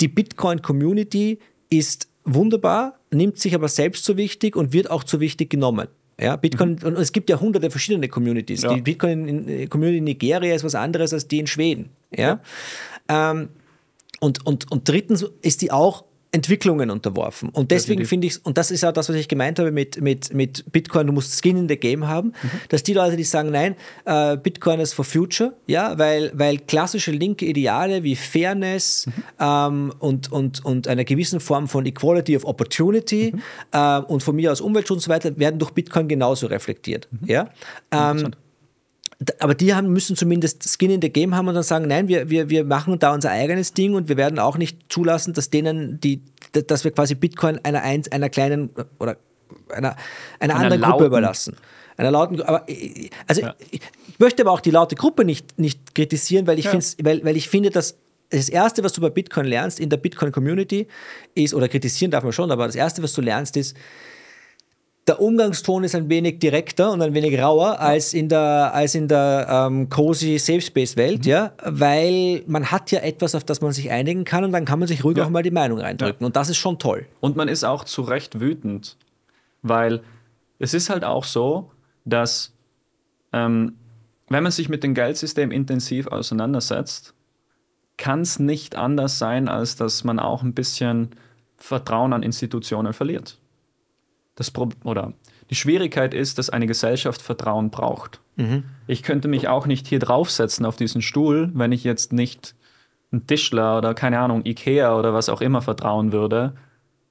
die Bitcoin-Community ist wunderbar, nimmt sich aber selbst zu wichtig und wird auch zu wichtig genommen. Ja, Bitcoin, mhm. und es gibt ja hunderte verschiedene Communities. Ja. Die Bitcoin-Community äh, in Nigeria ist was anderes als die in Schweden. Ja? ja. Ähm, und, und, und drittens ist die auch Entwicklungen unterworfen. Und deswegen finde ich, und das ist auch das, was ich gemeint habe mit, mit, mit Bitcoin, du musst Skin in the Game haben, mhm. dass die Leute, die sagen, nein, äh, Bitcoin ist for future, ja, weil, weil klassische linke Ideale wie Fairness mhm. ähm, und, und, und einer gewissen Form von Equality of Opportunity mhm. äh, und von mir aus Umweltschutz und so weiter werden durch Bitcoin genauso reflektiert. Mhm. Ja? Ähm, aber die haben, müssen zumindest Skin in the Game haben und dann sagen, nein, wir, wir, wir machen da unser eigenes Ding und wir werden auch nicht zulassen, dass denen, die, dass wir quasi Bitcoin einer, eins, einer kleinen oder einer, einer, einer anderen lauten. Gruppe überlassen. Einer lauten aber also ja. ich, möchte aber auch die laute Gruppe nicht, nicht kritisieren, weil ich, ja. weil, weil ich finde, dass das Erste, was du bei Bitcoin lernst in der Bitcoin-Community ist, oder kritisieren darf man schon, aber das Erste, was du lernst, ist, der Umgangston ist ein wenig direkter und ein wenig rauer als in der, als in der ähm, cozy Safe Space Welt, mhm. ja, weil man hat ja etwas, auf das man sich einigen kann und dann kann man sich ruhig ja. auch mal die Meinung reindrücken ja. und das ist schon toll. Und man ist auch zu Recht wütend, weil es ist halt auch so, dass ähm, wenn man sich mit dem Geldsystem intensiv auseinandersetzt, kann es nicht anders sein, als dass man auch ein bisschen Vertrauen an Institutionen verliert das Pro oder die Schwierigkeit ist, dass eine Gesellschaft Vertrauen braucht. Mhm. Ich könnte mich auch nicht hier draufsetzen auf diesen Stuhl, wenn ich jetzt nicht einem Tischler oder keine Ahnung, Ikea oder was auch immer vertrauen würde,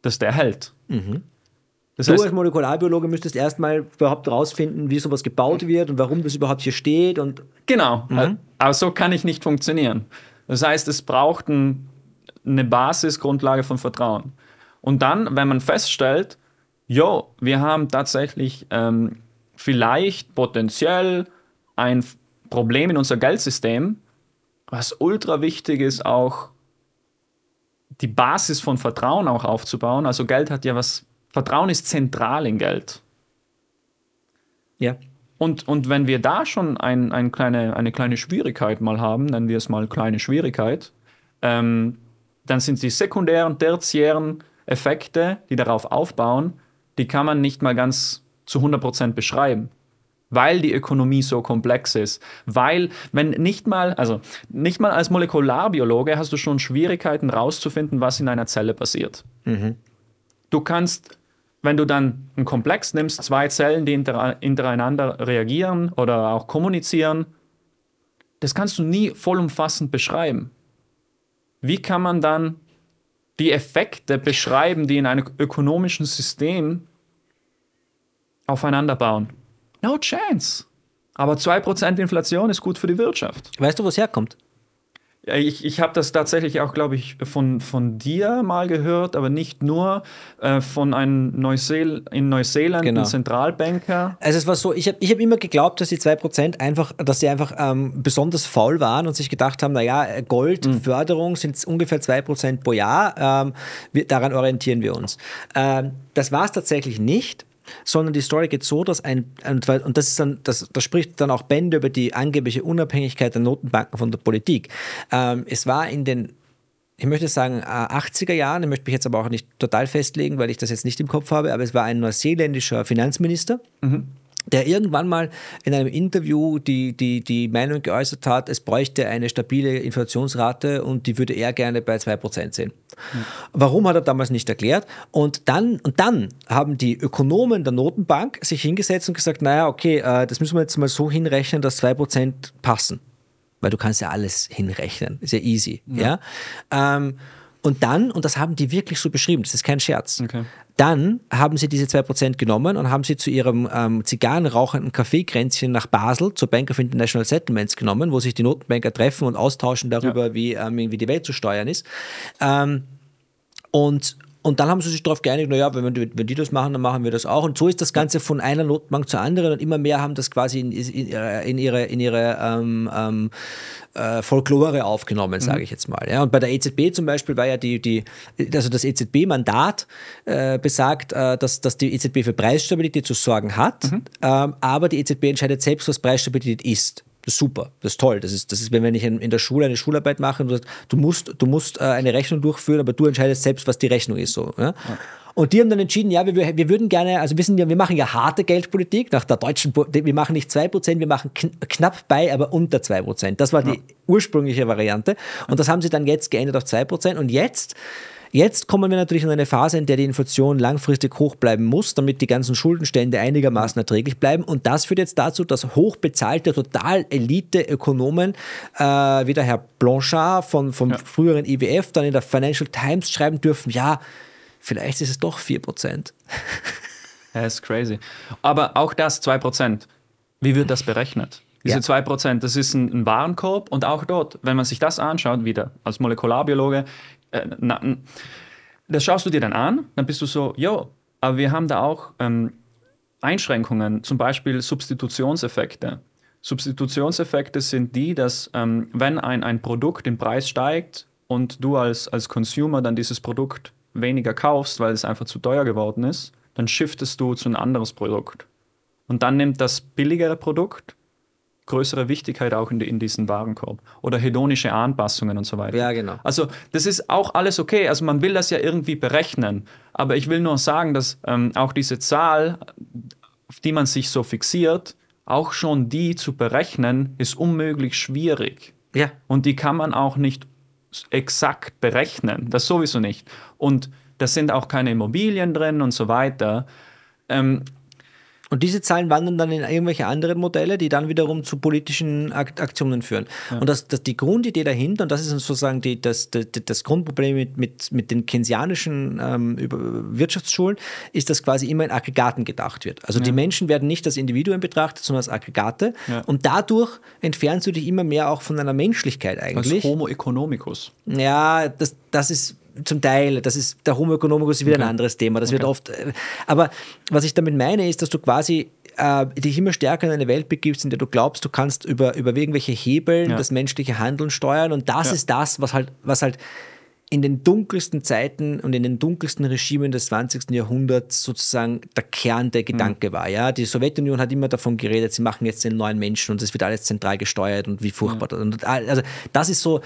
dass der hält. Mhm. Das du heißt, als Molekularbiologe müsstest erstmal überhaupt herausfinden, wie sowas gebaut mhm. wird und warum das überhaupt hier steht. Und genau, mhm. Äh, aber so kann ich nicht funktionieren. Das heißt, es braucht ein, eine Basisgrundlage von Vertrauen. Und dann, wenn man feststellt, ja, wir haben tatsächlich ähm, vielleicht potenziell ein Problem in unser Geldsystem, was ultra wichtig ist, auch die Basis von Vertrauen auch aufzubauen. Also Geld hat ja was, Vertrauen ist zentral in Geld. Ja. Und, und wenn wir da schon ein, ein kleine, eine kleine Schwierigkeit mal haben, nennen wir es mal kleine Schwierigkeit, ähm, dann sind die sekundären, tertiären Effekte, die darauf aufbauen, die kann man nicht mal ganz zu 100% beschreiben weil die Ökonomie so komplex ist, weil wenn nicht mal, also nicht mal als Molekularbiologe hast du schon Schwierigkeiten rauszufinden, was in einer Zelle passiert. Mhm. Du kannst, wenn du dann einen Komplex nimmst, zwei Zellen, die hintereinander reagieren oder auch kommunizieren, das kannst du nie vollumfassend beschreiben. Wie kann man dann die Effekte beschreiben, die in einem ökonomischen System aufeinander bauen. No chance. Aber 2% Inflation ist gut für die Wirtschaft. Weißt du, wo es herkommt? Ich, ich habe das tatsächlich auch, glaube ich, von, von dir mal gehört, aber nicht nur äh, von einem Neuseel in Neuseeland, genau. Zentralbanker. Also es war so, ich habe ich hab immer geglaubt, dass die 2% einfach, dass sie einfach ähm, besonders faul waren und sich gedacht haben, naja, Goldförderung mhm. sind ungefähr 2% pro Jahr, ähm, wir, daran orientieren wir uns. Ähm, das war es tatsächlich nicht sondern die Story geht so, dass ein, und das ist dann, das, das spricht dann auch Bände über die angebliche Unabhängigkeit der Notenbanken von der Politik. Ähm, es war in den ich möchte sagen, 80er äh, Jahren, ich möchte mich jetzt aber auch nicht total festlegen, weil ich das jetzt nicht im Kopf habe, aber es war ein neuseeländischer Finanzminister, mhm der irgendwann mal in einem Interview die, die, die Meinung geäußert hat, es bräuchte eine stabile Inflationsrate und die würde er gerne bei 2% sehen. Mhm. Warum hat er damals nicht erklärt? Und dann, und dann haben die Ökonomen der Notenbank sich hingesetzt und gesagt, naja, okay, äh, das müssen wir jetzt mal so hinrechnen, dass 2% passen. Weil du kannst ja alles hinrechnen, ist ja easy. Ja. ja? Ähm, und dann, und das haben die wirklich so beschrieben, das ist kein Scherz, okay. Dann haben sie diese 2% genommen und haben sie zu ihrem ähm, zigarrenrauchenden Kaffeekränzchen nach Basel zur Bank of International Settlements genommen, wo sich die Notenbanker treffen und austauschen darüber, ja. wie ähm, irgendwie die Welt zu steuern ist. Ähm, und und dann haben sie sich darauf geeinigt, naja, wenn, wenn die das machen, dann machen wir das auch. Und so ist das Ganze von einer Notbank zur anderen und immer mehr haben das quasi in, in, in äh, ihre, in ihre ähm, ähm, äh, Folklore aufgenommen, sage ich jetzt mal. Ja, und bei der EZB zum Beispiel war ja die, die also das EZB-Mandat äh, besagt, äh, dass, dass die EZB für Preisstabilität zu sorgen hat, mhm. ähm, aber die EZB entscheidet selbst, was Preisstabilität ist. Das ist super, das ist toll. Das ist, das ist wenn ich in der Schule eine Schularbeit mache und du sagst, du musst, du musst äh, eine Rechnung durchführen, aber du entscheidest selbst, was die Rechnung ist. So, ja? Ja. Und die haben dann entschieden, ja, wir, wir würden gerne, also wissen wir, wir machen ja harte Geldpolitik nach der deutschen, wir machen nicht 2%, wir machen kn knapp bei, aber unter 2%. Das war die ja. ursprüngliche Variante. Und das haben sie dann jetzt geändert auf 2%. Und jetzt Jetzt kommen wir natürlich in eine Phase, in der die Inflation langfristig hoch bleiben muss, damit die ganzen Schuldenstände einigermaßen erträglich bleiben. Und das führt jetzt dazu, dass hochbezahlte, total Elite-Ökonomen, äh, wie der Herr Blanchard von, vom ja. früheren IWF, dann in der Financial Times schreiben dürfen, ja, vielleicht ist es doch 4%. Das ist crazy. Aber auch das 2%, wie wird das berechnet? Diese ja. 2%, das ist ein Warenkorb und auch dort, wenn man sich das anschaut, wieder als Molekularbiologe, äh, na, das schaust du dir dann an, dann bist du so, jo, aber wir haben da auch ähm, Einschränkungen, zum Beispiel Substitutionseffekte. Substitutionseffekte sind die, dass ähm, wenn ein, ein Produkt im Preis steigt und du als, als Consumer dann dieses Produkt weniger kaufst, weil es einfach zu teuer geworden ist, dann shiftest du zu ein anderes Produkt. Und dann nimmt das billigere Produkt größere Wichtigkeit auch in, die, in diesen Warenkorb. Oder hedonische Anpassungen und so weiter. Ja, genau. Also das ist auch alles okay. Also man will das ja irgendwie berechnen. Aber ich will nur sagen, dass ähm, auch diese Zahl, auf die man sich so fixiert, auch schon die zu berechnen, ist unmöglich schwierig. Ja. Und die kann man auch nicht exakt berechnen. Das sowieso nicht. Und da sind auch keine Immobilien drin und so weiter. Ähm, und diese Zahlen wandern dann in irgendwelche anderen Modelle, die dann wiederum zu politischen Aktionen führen. Ja. Und das, das, die Grundidee dahinter, und das ist sozusagen die, das, das, das Grundproblem mit, mit, mit den keynesianischen ähm, Wirtschaftsschulen, ist, dass quasi immer in Aggregaten gedacht wird. Also ja. die Menschen werden nicht als Individuen betrachtet, sondern als Aggregate. Ja. Und dadurch entfernst du dich immer mehr auch von deiner Menschlichkeit eigentlich. Als Homo economicus. Ja, das, das ist zum Teil, das ist der Homo economicus ist wieder okay. ein anderes Thema. Das okay. wird oft. Äh, aber was ich damit meine, ist, dass du quasi äh, dich immer stärker in eine Welt begibst, in der du glaubst, du kannst über, über irgendwelche Hebel ja. das menschliche Handeln steuern. Und das ja. ist das, was halt, was halt in den dunkelsten Zeiten und in den dunkelsten Regimen des 20. Jahrhunderts sozusagen der Kern der Gedanke mhm. war. Ja? Die Sowjetunion hat immer davon geredet, sie machen jetzt den neuen Menschen und es wird alles zentral gesteuert und wie furchtbar. Ja. Und also das ist so,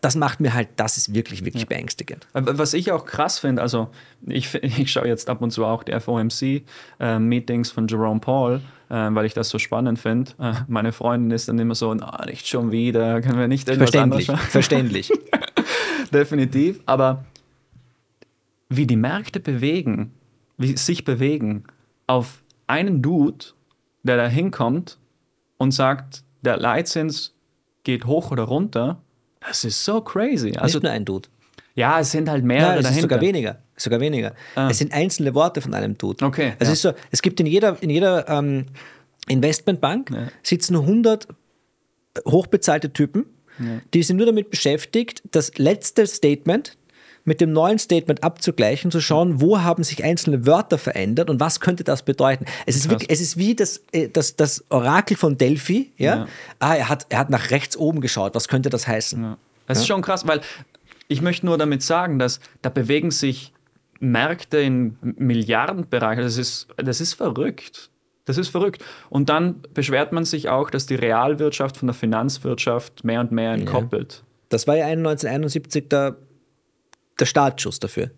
das macht mir halt, das ist wirklich, wirklich ja. beängstigend. Was ich auch krass finde, also ich, ich schaue jetzt ab und zu auch die FOMC-Meetings äh, von Jerome Paul äh, weil ich das so spannend finde. Äh, meine Freundin ist dann immer so, na, nicht schon wieder, können wir nicht irgendwas anderes schauen? Verständlich. definitiv. Aber wie die Märkte bewegen, wie sich bewegen auf einen Dude, der da hinkommt und sagt, der Leitzins geht hoch oder runter, das ist so crazy. Also, Nicht nur ein Dude. Ja, es sind halt mehr Nein, es dahinter. Ist sogar weniger. Sogar weniger. Ah. Es sind einzelne Worte von einem Dude. Okay. Also ja. es, ist so, es gibt in jeder, in jeder ähm, Investmentbank ja. sitzen 100 hochbezahlte Typen ja. Die sind nur damit beschäftigt, das letzte Statement mit dem neuen Statement abzugleichen, zu schauen, wo haben sich einzelne Wörter verändert und was könnte das bedeuten. Es ist, wirklich, es ist wie das, äh, das, das Orakel von Delphi. Ja? ja? Ah, er hat, er hat nach rechts oben geschaut. Was könnte das heißen? Ja. Das ist schon krass, weil ich möchte nur damit sagen, dass da bewegen sich Märkte in Milliardenbereichen. Also das ist, das ist verrückt. Das ist verrückt. Und dann beschwert man sich auch, dass die Realwirtschaft von der Finanzwirtschaft mehr und mehr entkoppelt. Ja. Das war ja 1971 der, der Startschuss dafür.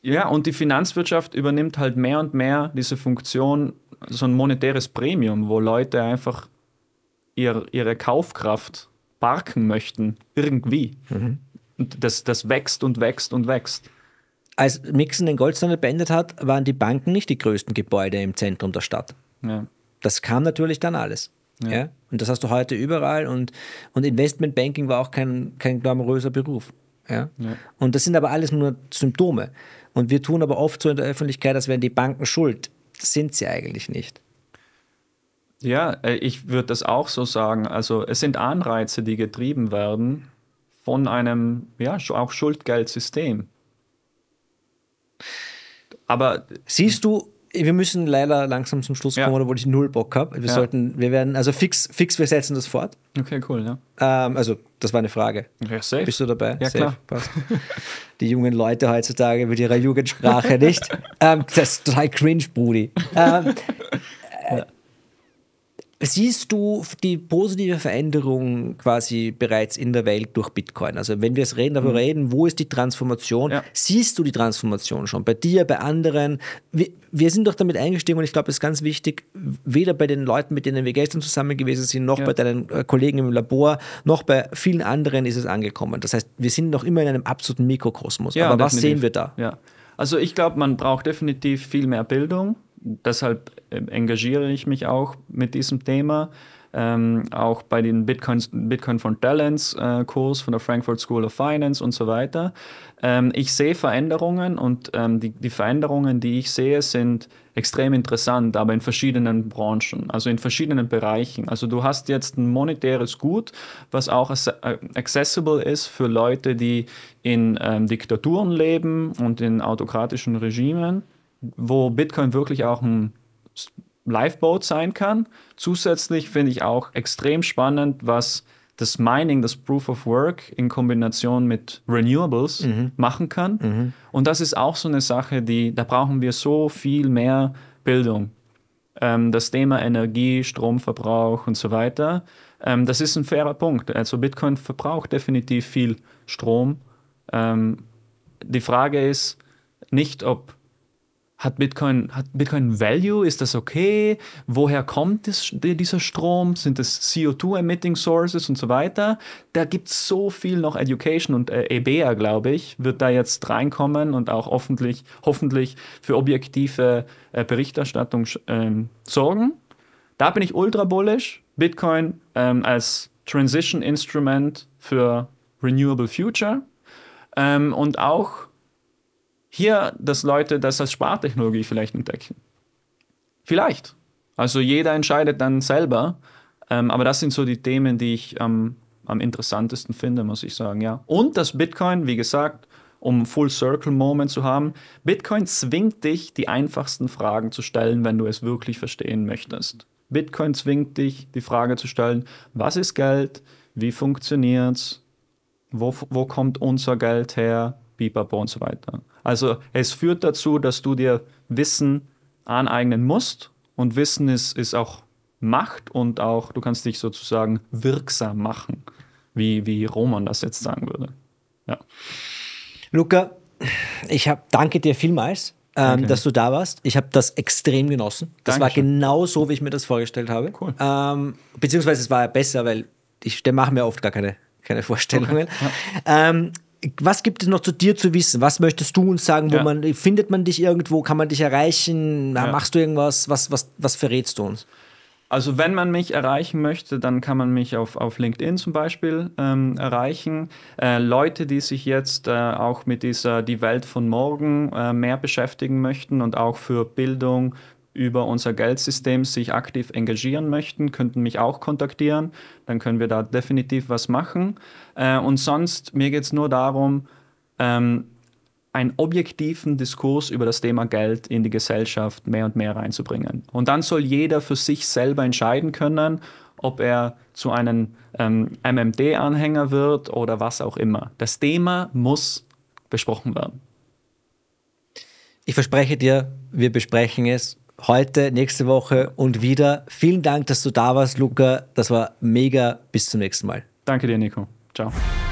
Ja, und die Finanzwirtschaft übernimmt halt mehr und mehr diese Funktion, so ein monetäres Premium, wo Leute einfach ihr, ihre Kaufkraft parken möchten, irgendwie. Mhm. Und das, das wächst und wächst und wächst. Als Mixon den Goldstandard beendet hat, waren die Banken nicht die größten Gebäude im Zentrum der Stadt. Ja. Das kam natürlich dann alles. Ja. ja. Und das hast du heute überall und, und Investmentbanking war auch kein, kein glamouröser Beruf. Ja? ja? Und das sind aber alles nur Symptome. Und wir tun aber oft so in der Öffentlichkeit, als wären die Banken schuld. Das sind sie eigentlich nicht. Ja, äh, ich würde das auch so sagen. Also es sind Anreize, die getrieben werden von einem, ja, auch Schuldgeldsystem. Aber siehst du, wir müssen leider langsam zum Schluss kommen, ja. obwohl ich null Bock habe. Wir ja. sollten, wir werden, also fix, fix, wir setzen das fort. Okay, cool, ja. Ähm, also, das war eine Frage. Ja, safe. Bist du dabei? Ja, safe. klar. Passt. Die jungen Leute heutzutage mit ihrer Jugendsprache, nicht? Ähm, das ist total cringe, Brudi. Ähm, Siehst du die positive Veränderung quasi bereits in der Welt durch Bitcoin? Also wenn wir es reden, darüber mhm. reden, wo ist die Transformation? Ja. Siehst du die Transformation schon bei dir, bei anderen? Wir, wir sind doch damit eingestiegen und ich glaube, es ist ganz wichtig, weder bei den Leuten, mit denen wir gestern zusammen gewesen sind, noch ja. bei deinen äh, Kollegen im Labor, noch bei vielen anderen ist es angekommen. Das heißt, wir sind noch immer in einem absoluten Mikrokosmos. Ja, Aber definitiv. was sehen wir da? Also ich glaube, man braucht definitiv viel mehr Bildung deshalb äh, engagiere ich mich auch mit diesem Thema. Ähm, auch bei den Bitcoins, Bitcoin von Talents äh, Kurs von der Frankfurt School of Finance und so weiter. Ähm, ich sehe Veränderungen und ähm, die, die Veränderungen, die ich sehe, sind extrem interessant, aber in verschiedenen Branchen, also in verschiedenen Bereichen. Also du hast jetzt ein monetäres Gut, was auch äh, accessible ist für Leute, die in ähm, Diktaturen leben und in autokratischen Regimen wo Bitcoin wirklich auch ein Lifeboat sein kann. Zusätzlich finde ich auch extrem spannend, was das Mining, das Proof of Work in Kombination mit Renewables mhm. machen kann. Mhm. Und das ist auch so eine Sache, die, da brauchen wir so viel mehr Bildung. Ähm, das Thema Energie, Stromverbrauch und so weiter, ähm, das ist ein fairer Punkt. Also Bitcoin verbraucht definitiv viel Strom. Ähm, die Frage ist nicht, ob hat Bitcoin, hat Bitcoin Value? Ist das okay? Woher kommt das, dieser Strom? Sind das CO2-Emitting Sources und so weiter? Da gibt es so viel noch Education und äh, EBA, glaube ich, wird da jetzt reinkommen und auch hoffentlich, hoffentlich für objektive äh, Berichterstattung ähm, sorgen. Da bin ich ultra bullish. Bitcoin ähm, als Transition Instrument für Renewable Future ähm, und auch hier, dass Leute das als Spartechnologie vielleicht entdecken. Vielleicht. Also jeder entscheidet dann selber. Ähm, aber das sind so die Themen, die ich ähm, am interessantesten finde, muss ich sagen, ja. Und das Bitcoin, wie gesagt, um Full Circle Moment zu haben, Bitcoin zwingt dich, die einfachsten Fragen zu stellen, wenn du es wirklich verstehen möchtest. Bitcoin zwingt dich, die Frage zu stellen, was ist Geld? Wie funktioniert's? Wo, wo kommt unser Geld her? Bipapo und so weiter. Also es führt dazu, dass du dir Wissen aneignen musst und Wissen ist, ist auch Macht und auch du kannst dich sozusagen wirksam machen, wie, wie Roman das jetzt sagen würde. Ja. Luca, ich hab, danke dir vielmals. Okay. Ähm, dass du da warst. Ich habe das extrem genossen. Das Dankeschön. war genau so, wie ich mir das vorgestellt habe. Cool. Ähm, beziehungsweise es war ja besser, weil ich mache mir oft gar keine, keine Vorstellungen. Okay. Ja. Ähm, was gibt es noch zu dir zu wissen? Was möchtest du uns sagen? Wo ja. man, findet man dich irgendwo? Kann man dich erreichen? Ja. Machst du irgendwas? Was, was, was verrätst du uns? Also, wenn man mich erreichen möchte, dann kann man mich auf, auf LinkedIn zum Beispiel ähm, erreichen. Äh, Leute, die sich jetzt äh, auch mit dieser Die Welt von morgen äh, mehr beschäftigen möchten und auch für Bildung über unser Geldsystem sich aktiv engagieren möchten, könnten mich auch kontaktieren. Dann können wir da definitiv was machen. Äh, und sonst, mir geht es nur darum, ähm, einen objektiven Diskurs über das Thema Geld in die Gesellschaft mehr und mehr reinzubringen. Und dann soll jeder für sich selber entscheiden können, ob er zu einem ähm, MMD-Anhänger wird oder was auch immer. Das Thema muss besprochen werden. Ich verspreche dir, wir besprechen es heute, nächste Woche und wieder. Vielen Dank, dass du da warst, Luca. Das war mega. Bis zum nächsten Mal. Danke dir, Nico. Ciao.